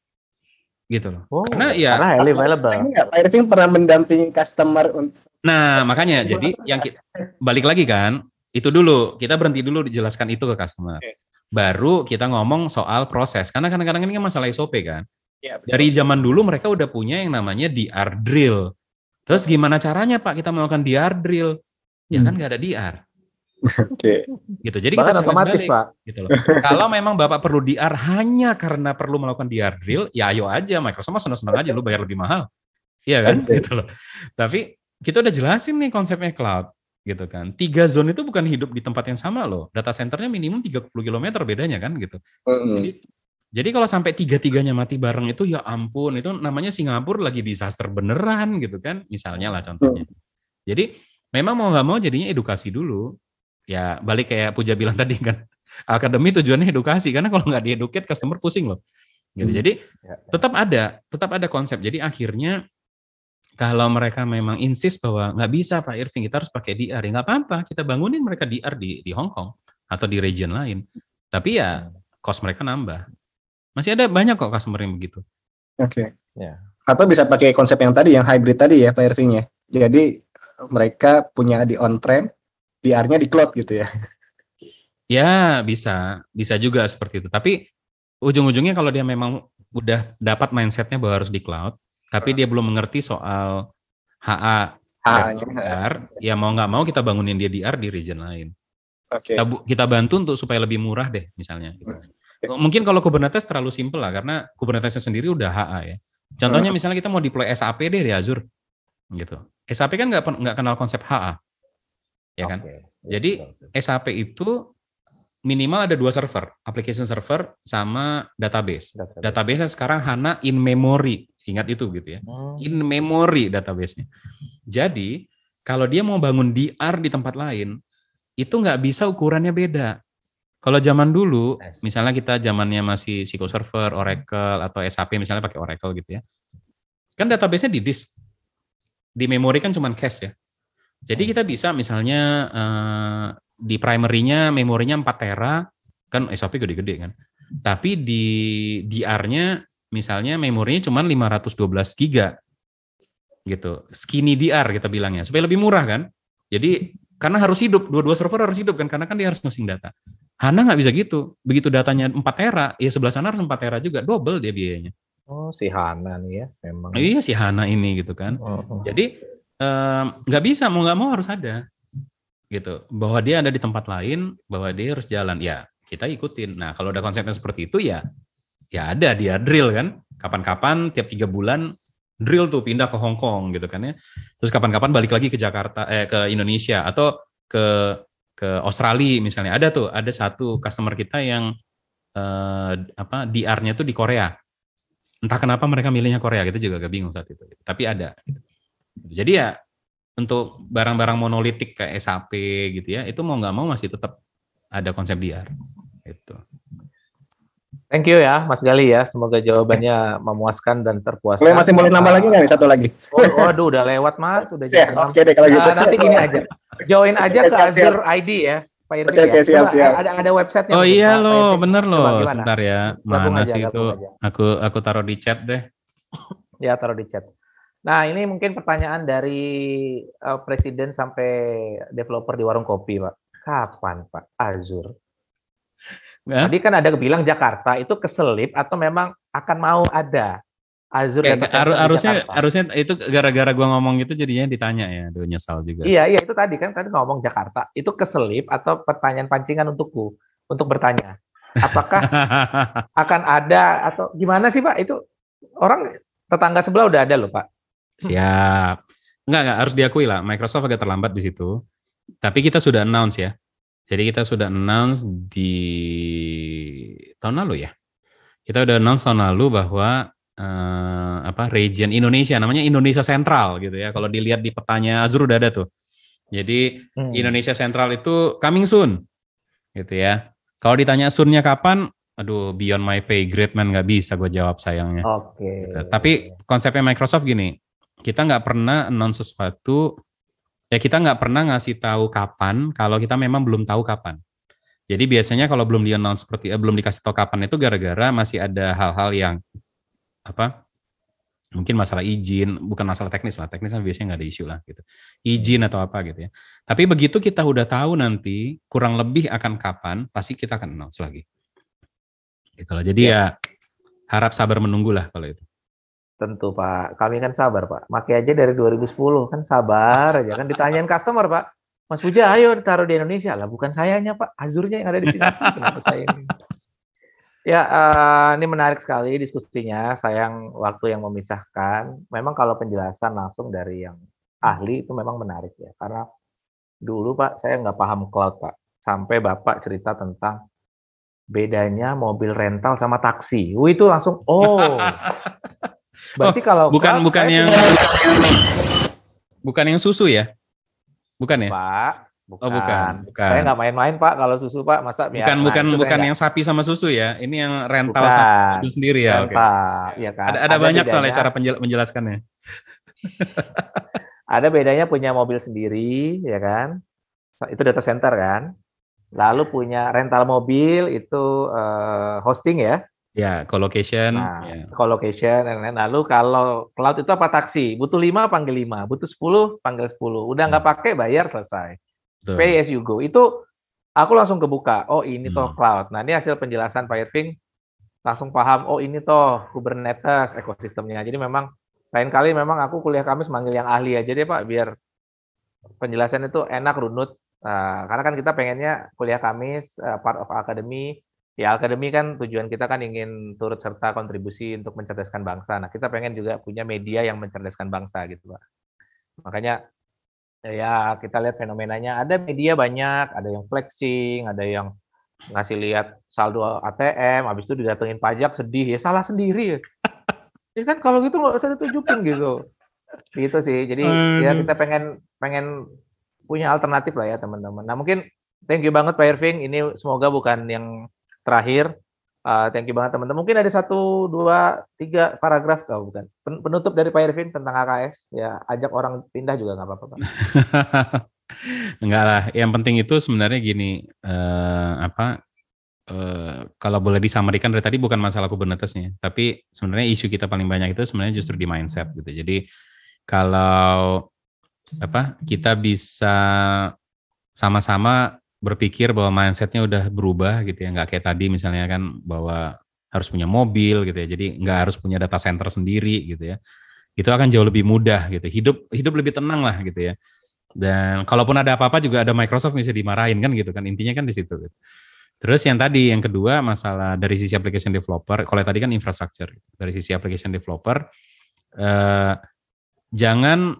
Gitu loh. Oh, karena ya... Karena highly available. Pak Irving pernah mendampingi customer untuk Nah, makanya jadi yang kita, balik lagi kan, itu dulu kita berhenti dulu dijelaskan itu ke customer okay. baru kita ngomong soal proses karena kadang-kadang ini kan masalah SOP kan ya, dari zaman dulu mereka udah punya yang namanya DR drill terus gimana caranya pak kita melakukan DR drill ya kan hmm. gak ada DR Oke. Okay. Gitu. Jadi Bahkan kita otomatis, balik, Pak. Gitu loh. Kalau memang Bapak perlu DR hanya karena perlu melakukan DR drill, ya ayo aja Microsoft senang-senang aja lu bayar lebih mahal. Iya kan? Okay. Gitu loh. Tapi kita udah jelasin nih konsepnya cloud gitu kan. Tiga zone itu bukan hidup di tempat yang sama loh. Data centernya minimum 30 km bedanya kan gitu. Mm-hmm. Jadi jadi kalau sampai tiga-tiganya mati bareng itu ya ampun, itu namanya Singapura lagi disaster beneran gitu kan. Misalnya lah contohnya. mm Jadi memang mau nggak mau jadinya edukasi dulu. Ya balik kayak Puja bilang tadi kan. Akademi tujuannya edukasi karena kalau nggak dieduket customer pusing loh. Gitu. mm Jadi yeah. Ya. tetap ada, tetap ada konsep. Jadi akhirnya kalau mereka memang insis bahwa nggak bisa Pak Irving kita harus pakai DR ya apa-apa kita bangunin mereka DR di di Hong Kong atau di region lain tapi ya cost mereka nambah masih ada banyak kok customer yang begitu oke okay. ya atau bisa pakai konsep yang tadi yang hybrid tadi ya Pak Irving ya jadi mereka punya di on prem DR-nya di cloud gitu ya ya bisa bisa juga seperti itu tapi ujung-ujungnya kalau dia memang udah dapat mindsetnya bahwa harus di cloud tapi dia belum mengerti soal HA DR, ya mau nggak mau kita bangunin dia di DR di region lain. Okay. Kita, kita bantu untuk supaya lebih murah deh misalnya. Okay. Mungkin kalau Kubernetes terlalu simple lah karena Kubernetesnya sendiri udah HA ya. Contohnya misalnya kita mau deploy SAP deh di Azure, gitu. SAP kan nggak nggak kenal konsep HA, ya kan? Okay. Jadi SAP itu minimal ada dua server, application server sama database. Database, database sekarang HANA in memory, ingat itu gitu ya. Hmm. In memory databasenya. Jadi kalau dia mau bangun DR di tempat lain, itu nggak bisa ukurannya beda. Kalau zaman dulu, misalnya kita zamannya masih SQL Server, Oracle atau SAP misalnya pakai Oracle gitu ya, kan databasenya di disk, di memori kan cuma cache ya. Jadi hmm. kita bisa misalnya eh, di primary-nya memorinya 4 tera, kan SOP gede-gede kan. Tapi di DR-nya misalnya memorinya cuma 512 giga gitu. Skinny DR kita bilangnya, supaya lebih murah kan. Jadi karena harus hidup, dua-dua server harus hidup kan, karena kan dia harus ngasih data. Hana nggak bisa gitu. Begitu datanya 4 tera, ya sebelah sana harus 4 tera juga, double dia biayanya. Oh, si Hana nih ya, memang. iya, si Hana ini gitu kan. Oh, Jadi eh, nggak um, bisa, mau nggak mau harus ada gitu bahwa dia ada di tempat lain bahwa dia harus jalan ya kita ikutin nah kalau ada konsepnya seperti itu ya ya ada dia drill kan kapan-kapan tiap tiga bulan drill tuh pindah ke Hong Kong gitu kan ya terus kapan-kapan balik lagi ke Jakarta eh ke Indonesia atau ke ke Australia misalnya ada tuh ada satu customer kita yang eh, apa DR-nya tuh di Korea entah kenapa mereka milihnya Korea kita juga gak bingung saat itu tapi ada gitu. jadi ya untuk barang-barang monolitik kayak SAP gitu ya, itu mau nggak mau masih tetap ada konsep DR. Itu. Thank you ya, Mas Gali ya. Semoga jawabannya memuaskan dan terpuaskan. Boleh masih boleh nambah lagi nggak nih satu lagi? Oh, waduh, udah lewat Mas, udah jam. Ya, yeah, Oke okay deh kalau gitu. Nah, nanti gini aja, join aja ke Azure ID ya. Pak Irfi okay, ya. Ada ada websitenya. Oh iya lo, bener lo. Sebentar ya. Mana sih itu? Aku aku taruh di chat deh. ya taruh di chat. Nah, ini mungkin pertanyaan dari uh, presiden sampai developer di warung kopi, Pak. Kapan, Pak? Azur. Nah. Tadi kan ada bilang Jakarta itu keselip atau memang akan mau ada Azur ya, ar Arusnya itu gara-gara gua ngomong itu jadinya ditanya ya, aduh nyesal juga. Iya, iya itu tadi kan tadi ngomong Jakarta. Itu keselip atau pertanyaan pancingan untukku untuk bertanya. Apakah akan ada atau gimana sih, Pak? Itu orang tetangga sebelah udah ada loh, Pak. Hmm. Siap. Enggak, enggak harus diakui lah. Microsoft agak terlambat di situ. Tapi kita sudah announce ya. Jadi kita sudah announce di tahun lalu ya. Kita udah announce tahun lalu bahwa eh, apa region Indonesia namanya Indonesia Central gitu ya. Kalau dilihat di petanya Azur udah ada tuh. Jadi hmm. Indonesia Central itu coming soon, gitu ya. Kalau ditanya soonnya kapan, aduh beyond my pay grade man nggak bisa gue jawab sayangnya. Oke. Okay. Gitu. Tapi konsepnya Microsoft gini, kita nggak pernah non sesuatu ya kita nggak pernah ngasih tahu kapan kalau kita memang belum tahu kapan. Jadi biasanya kalau belum di announce seperti eh, belum dikasih tahu kapan itu gara-gara masih ada hal-hal yang apa? Mungkin masalah izin, bukan masalah teknis lah. Teknis kan biasanya nggak ada isu lah gitu. Izin atau apa gitu ya. Tapi begitu kita udah tahu nanti kurang lebih akan kapan, pasti kita akan announce lagi. Gitu Jadi ya, ya harap sabar menunggulah kalau itu. Tentu Pak, kami kan sabar Pak. Makai aja dari 2010 kan sabar aja kan ditanyain customer Pak. Mas Puja, ayo ditaruh di Indonesia lah. Bukan sayanya Pak, Azurnya yang ada di sini. Kenapa saya ini? Ya, uh, ini menarik sekali diskusinya. Sayang waktu yang memisahkan. Memang kalau penjelasan langsung dari yang ahli itu memang menarik ya. Karena dulu Pak, saya nggak paham cloud Pak. Sampai Bapak cerita tentang bedanya mobil rental sama taksi. Wih, itu langsung, oh, Berarti oh, kalau bukan bukan yang bukan yang susu ya? Bukan ya? Pak, oh, bukan. Oh, bukan. bukan. Saya nggak main-main Pak kalau susu Pak, masa Bukan ya, bukan nah, bukan yang enggak. sapi sama susu ya. Ini yang rental bukan. sapi itu sendiri ya. Rental, okay. ya kan? Ada, ada, ada banyak bedanya, soalnya cara penjel menjelaskannya. ada bedanya punya mobil sendiri ya kan? Itu data center kan? Lalu punya rental mobil itu uh, hosting ya. Ya, colocation. Nah, ya. Colocation, dan lain Lalu kalau cloud itu apa taksi? Butuh lima panggil lima, Butuh sepuluh panggil sepuluh. Udah nggak hmm. pakai, bayar, selesai. Betul. Pay as you go. Itu aku langsung kebuka. Oh, ini hmm. toh cloud. Nah, ini hasil penjelasan Pak Irving. Langsung paham, oh ini toh Kubernetes ekosistemnya. Jadi memang lain kali memang aku kuliah Kamis manggil yang ahli aja deh Pak, biar penjelasan itu enak, runut. Uh, karena kan kita pengennya kuliah Kamis, uh, part of academy, ya akademi kan tujuan kita kan ingin turut serta kontribusi untuk mencerdaskan bangsa. Nah, kita pengen juga punya media yang mencerdaskan bangsa gitu, Pak. Makanya ya kita lihat fenomenanya ada media banyak, ada yang flexing, ada yang ngasih lihat saldo ATM, habis itu didatengin pajak sedih ya salah sendiri. Ya kan kalau gitu nggak usah ditunjukin gitu. Gitu sih. Jadi hmm. ya kita pengen pengen punya alternatif lah ya teman-teman. Nah mungkin thank you banget Pak Irving. Ini semoga bukan yang terakhir. Uh, thank you banget teman-teman. Mungkin ada satu, dua, tiga paragraf kalau bukan penutup dari Pak Irvin tentang AKS. Ya ajak orang pindah juga nggak apa-apa. Enggak lah. Yang penting itu sebenarnya gini uh, apa? Uh, kalau boleh disamarkan dari tadi bukan masalah Kubernetesnya, tapi sebenarnya isu kita paling banyak itu sebenarnya justru di mindset gitu. Jadi kalau apa kita bisa sama-sama berpikir bahwa mindsetnya udah berubah gitu ya nggak kayak tadi misalnya kan bahwa harus punya mobil gitu ya jadi nggak harus punya data center sendiri gitu ya itu akan jauh lebih mudah gitu hidup hidup lebih tenang lah gitu ya dan kalaupun ada apa-apa juga ada Microsoft bisa dimarahin kan gitu kan intinya kan di situ gitu. terus yang tadi yang kedua masalah dari sisi application developer kalau tadi kan infrastructure dari sisi application developer eh, jangan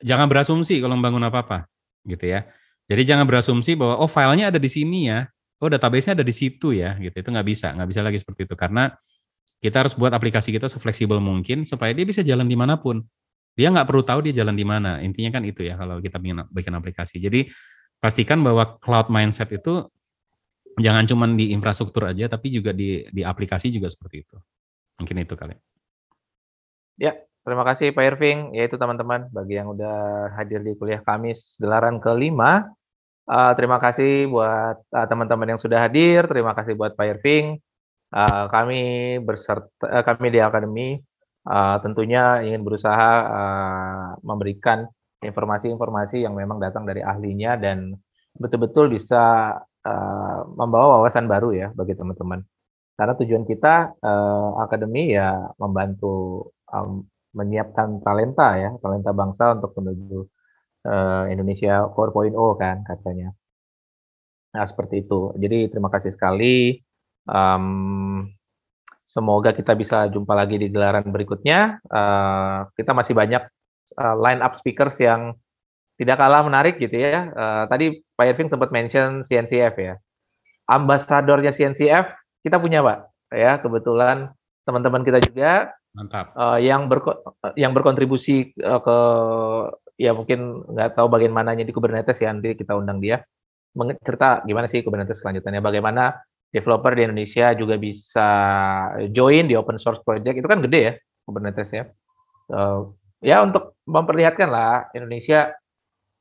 jangan berasumsi kalau membangun apa-apa gitu ya jadi jangan berasumsi bahwa oh filenya ada di sini ya, oh database-nya ada di situ ya, gitu. Itu nggak bisa, nggak bisa lagi seperti itu karena kita harus buat aplikasi kita sefleksibel mungkin supaya dia bisa jalan dimanapun. Dia nggak perlu tahu dia jalan di mana. Intinya kan itu ya kalau kita bikin, bikin aplikasi. Jadi pastikan bahwa cloud mindset itu jangan cuma di infrastruktur aja, tapi juga di di aplikasi juga seperti itu. Mungkin itu kali. Ya, Terima kasih Pak Irving, yaitu teman-teman bagi yang udah hadir di kuliah Kamis gelaran kelima. Uh, terima kasih buat teman eh, teman-teman yang sudah hadir, terima kasih buat Pak Irving. Uh, kami berserta uh, kami di akademi uh, tentunya ingin berusaha uh, memberikan informasi-informasi yang memang datang dari ahlinya dan betul-betul bisa uh, membawa wawasan baru ya bagi teman-teman. Karena tujuan kita uh, akademi ya membantu um, menyiapkan talenta ya, talenta bangsa untuk menuju uh, Indonesia 4.0 kan katanya. Nah, seperti itu. Jadi terima kasih sekali. Um, semoga kita bisa jumpa lagi di gelaran berikutnya. Uh, kita masih banyak uh, line up speakers yang tidak kalah menarik gitu ya. Uh, tadi Pak Irving sempat mention CNCF ya. Ambasadornya CNCF kita punya Pak. Ya, kebetulan teman-teman kita juga Mantap. Uh, yang berko yang berkontribusi uh, ke ya mungkin nggak tahu bagian mananya di Kubernetes ya nanti kita undang dia cerita gimana sih Kubernetes kelanjutannya bagaimana developer di Indonesia juga bisa join di open source project itu kan gede ya Kubernetes ya uh, ya untuk memperlihatkan lah Indonesia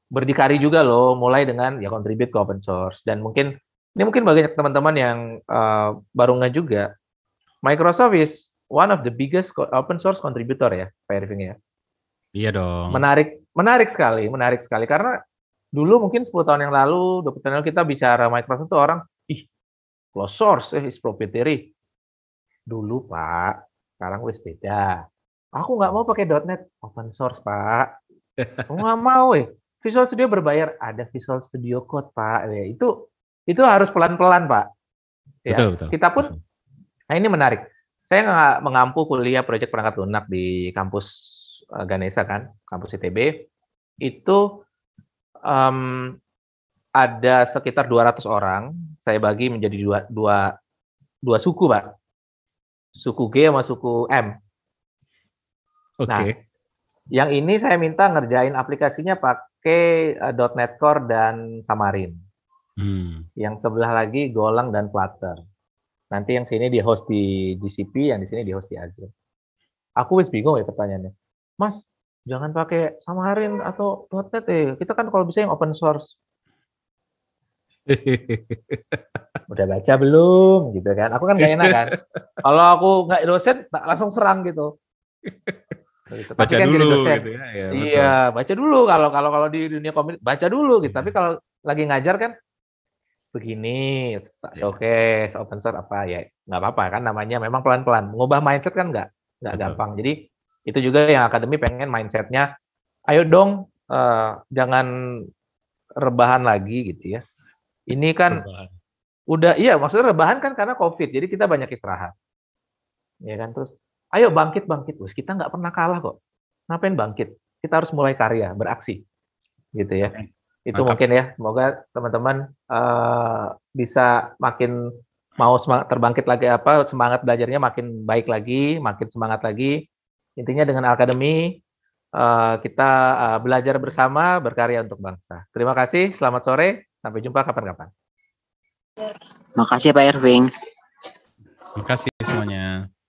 berdikari juga loh mulai dengan ya contribute ke open source dan mungkin ini mungkin banyak teman-teman yang uh, baru nggak juga Microsoft is one of the biggest open source contributor ya, Pak Irving ya. Iya dong. Menarik, menarik sekali, menarik sekali karena dulu mungkin 10 tahun yang lalu, 20 tahun yang lalu kita bicara Microsoft itu orang, ih, closed source eh, is proprietary. Dulu Pak, sekarang wes beda. Aku nggak mau pakai .NET open source Pak. nggak mau eh. Visual Studio berbayar, ada Visual Studio Code Pak. Ya, itu itu harus pelan-pelan Pak. Ya. Betul, betul. Kita pun, nah ini menarik saya nggak mengampu kuliah proyek perangkat lunak di kampus eh, Ganesa kan, kampus ITB, itu um, ada sekitar 200 orang, saya bagi menjadi dua, dua, dua suku, Pak. Suku G sama suku M. Nah, Oke. Okay. Nah, yang ini saya minta ngerjain aplikasinya pakai uh, .NET Core dan Samarin. Hmm. Yang sebelah lagi Golang dan Flutter. Nanti yang sini di host di GCP, yang di sini di host di Azure. Aku wis bingung ya pertanyaannya. Mas, jangan pakai Samarin atau .NET eh. Kita kan kalau bisa yang open source. Udah baca belum gitu kan? Aku kan gak enak kan. Kalau aku nggak dosen, langsung serang gitu. Gitu. Baca kan dulu gitu ya. ya iya, betul. baca dulu kalau kalau kalau di dunia komunitas baca dulu gitu. Iya. Tapi kalau lagi ngajar kan begini ya. showcase open source apa ya nggak apa-apa kan namanya memang pelan-pelan mengubah mindset kan nggak nggak gampang jadi itu juga yang akademi pengen mindsetnya ayo dong uh, jangan rebahan lagi gitu ya ini kan rebahan. udah iya maksudnya rebahan kan karena covid jadi kita banyak istirahat ya kan terus ayo bangkit bangkit terus kita nggak pernah kalah kok ngapain bangkit kita harus mulai karya beraksi gitu ya itu Mantap. mungkin ya semoga teman-teman uh, bisa makin mau semangat, terbangkit lagi apa semangat belajarnya makin baik lagi makin semangat lagi intinya dengan akademi uh, kita uh, belajar bersama berkarya untuk bangsa terima kasih selamat sore sampai jumpa kapan-kapan terima kasih Pak Irving terima kasih semuanya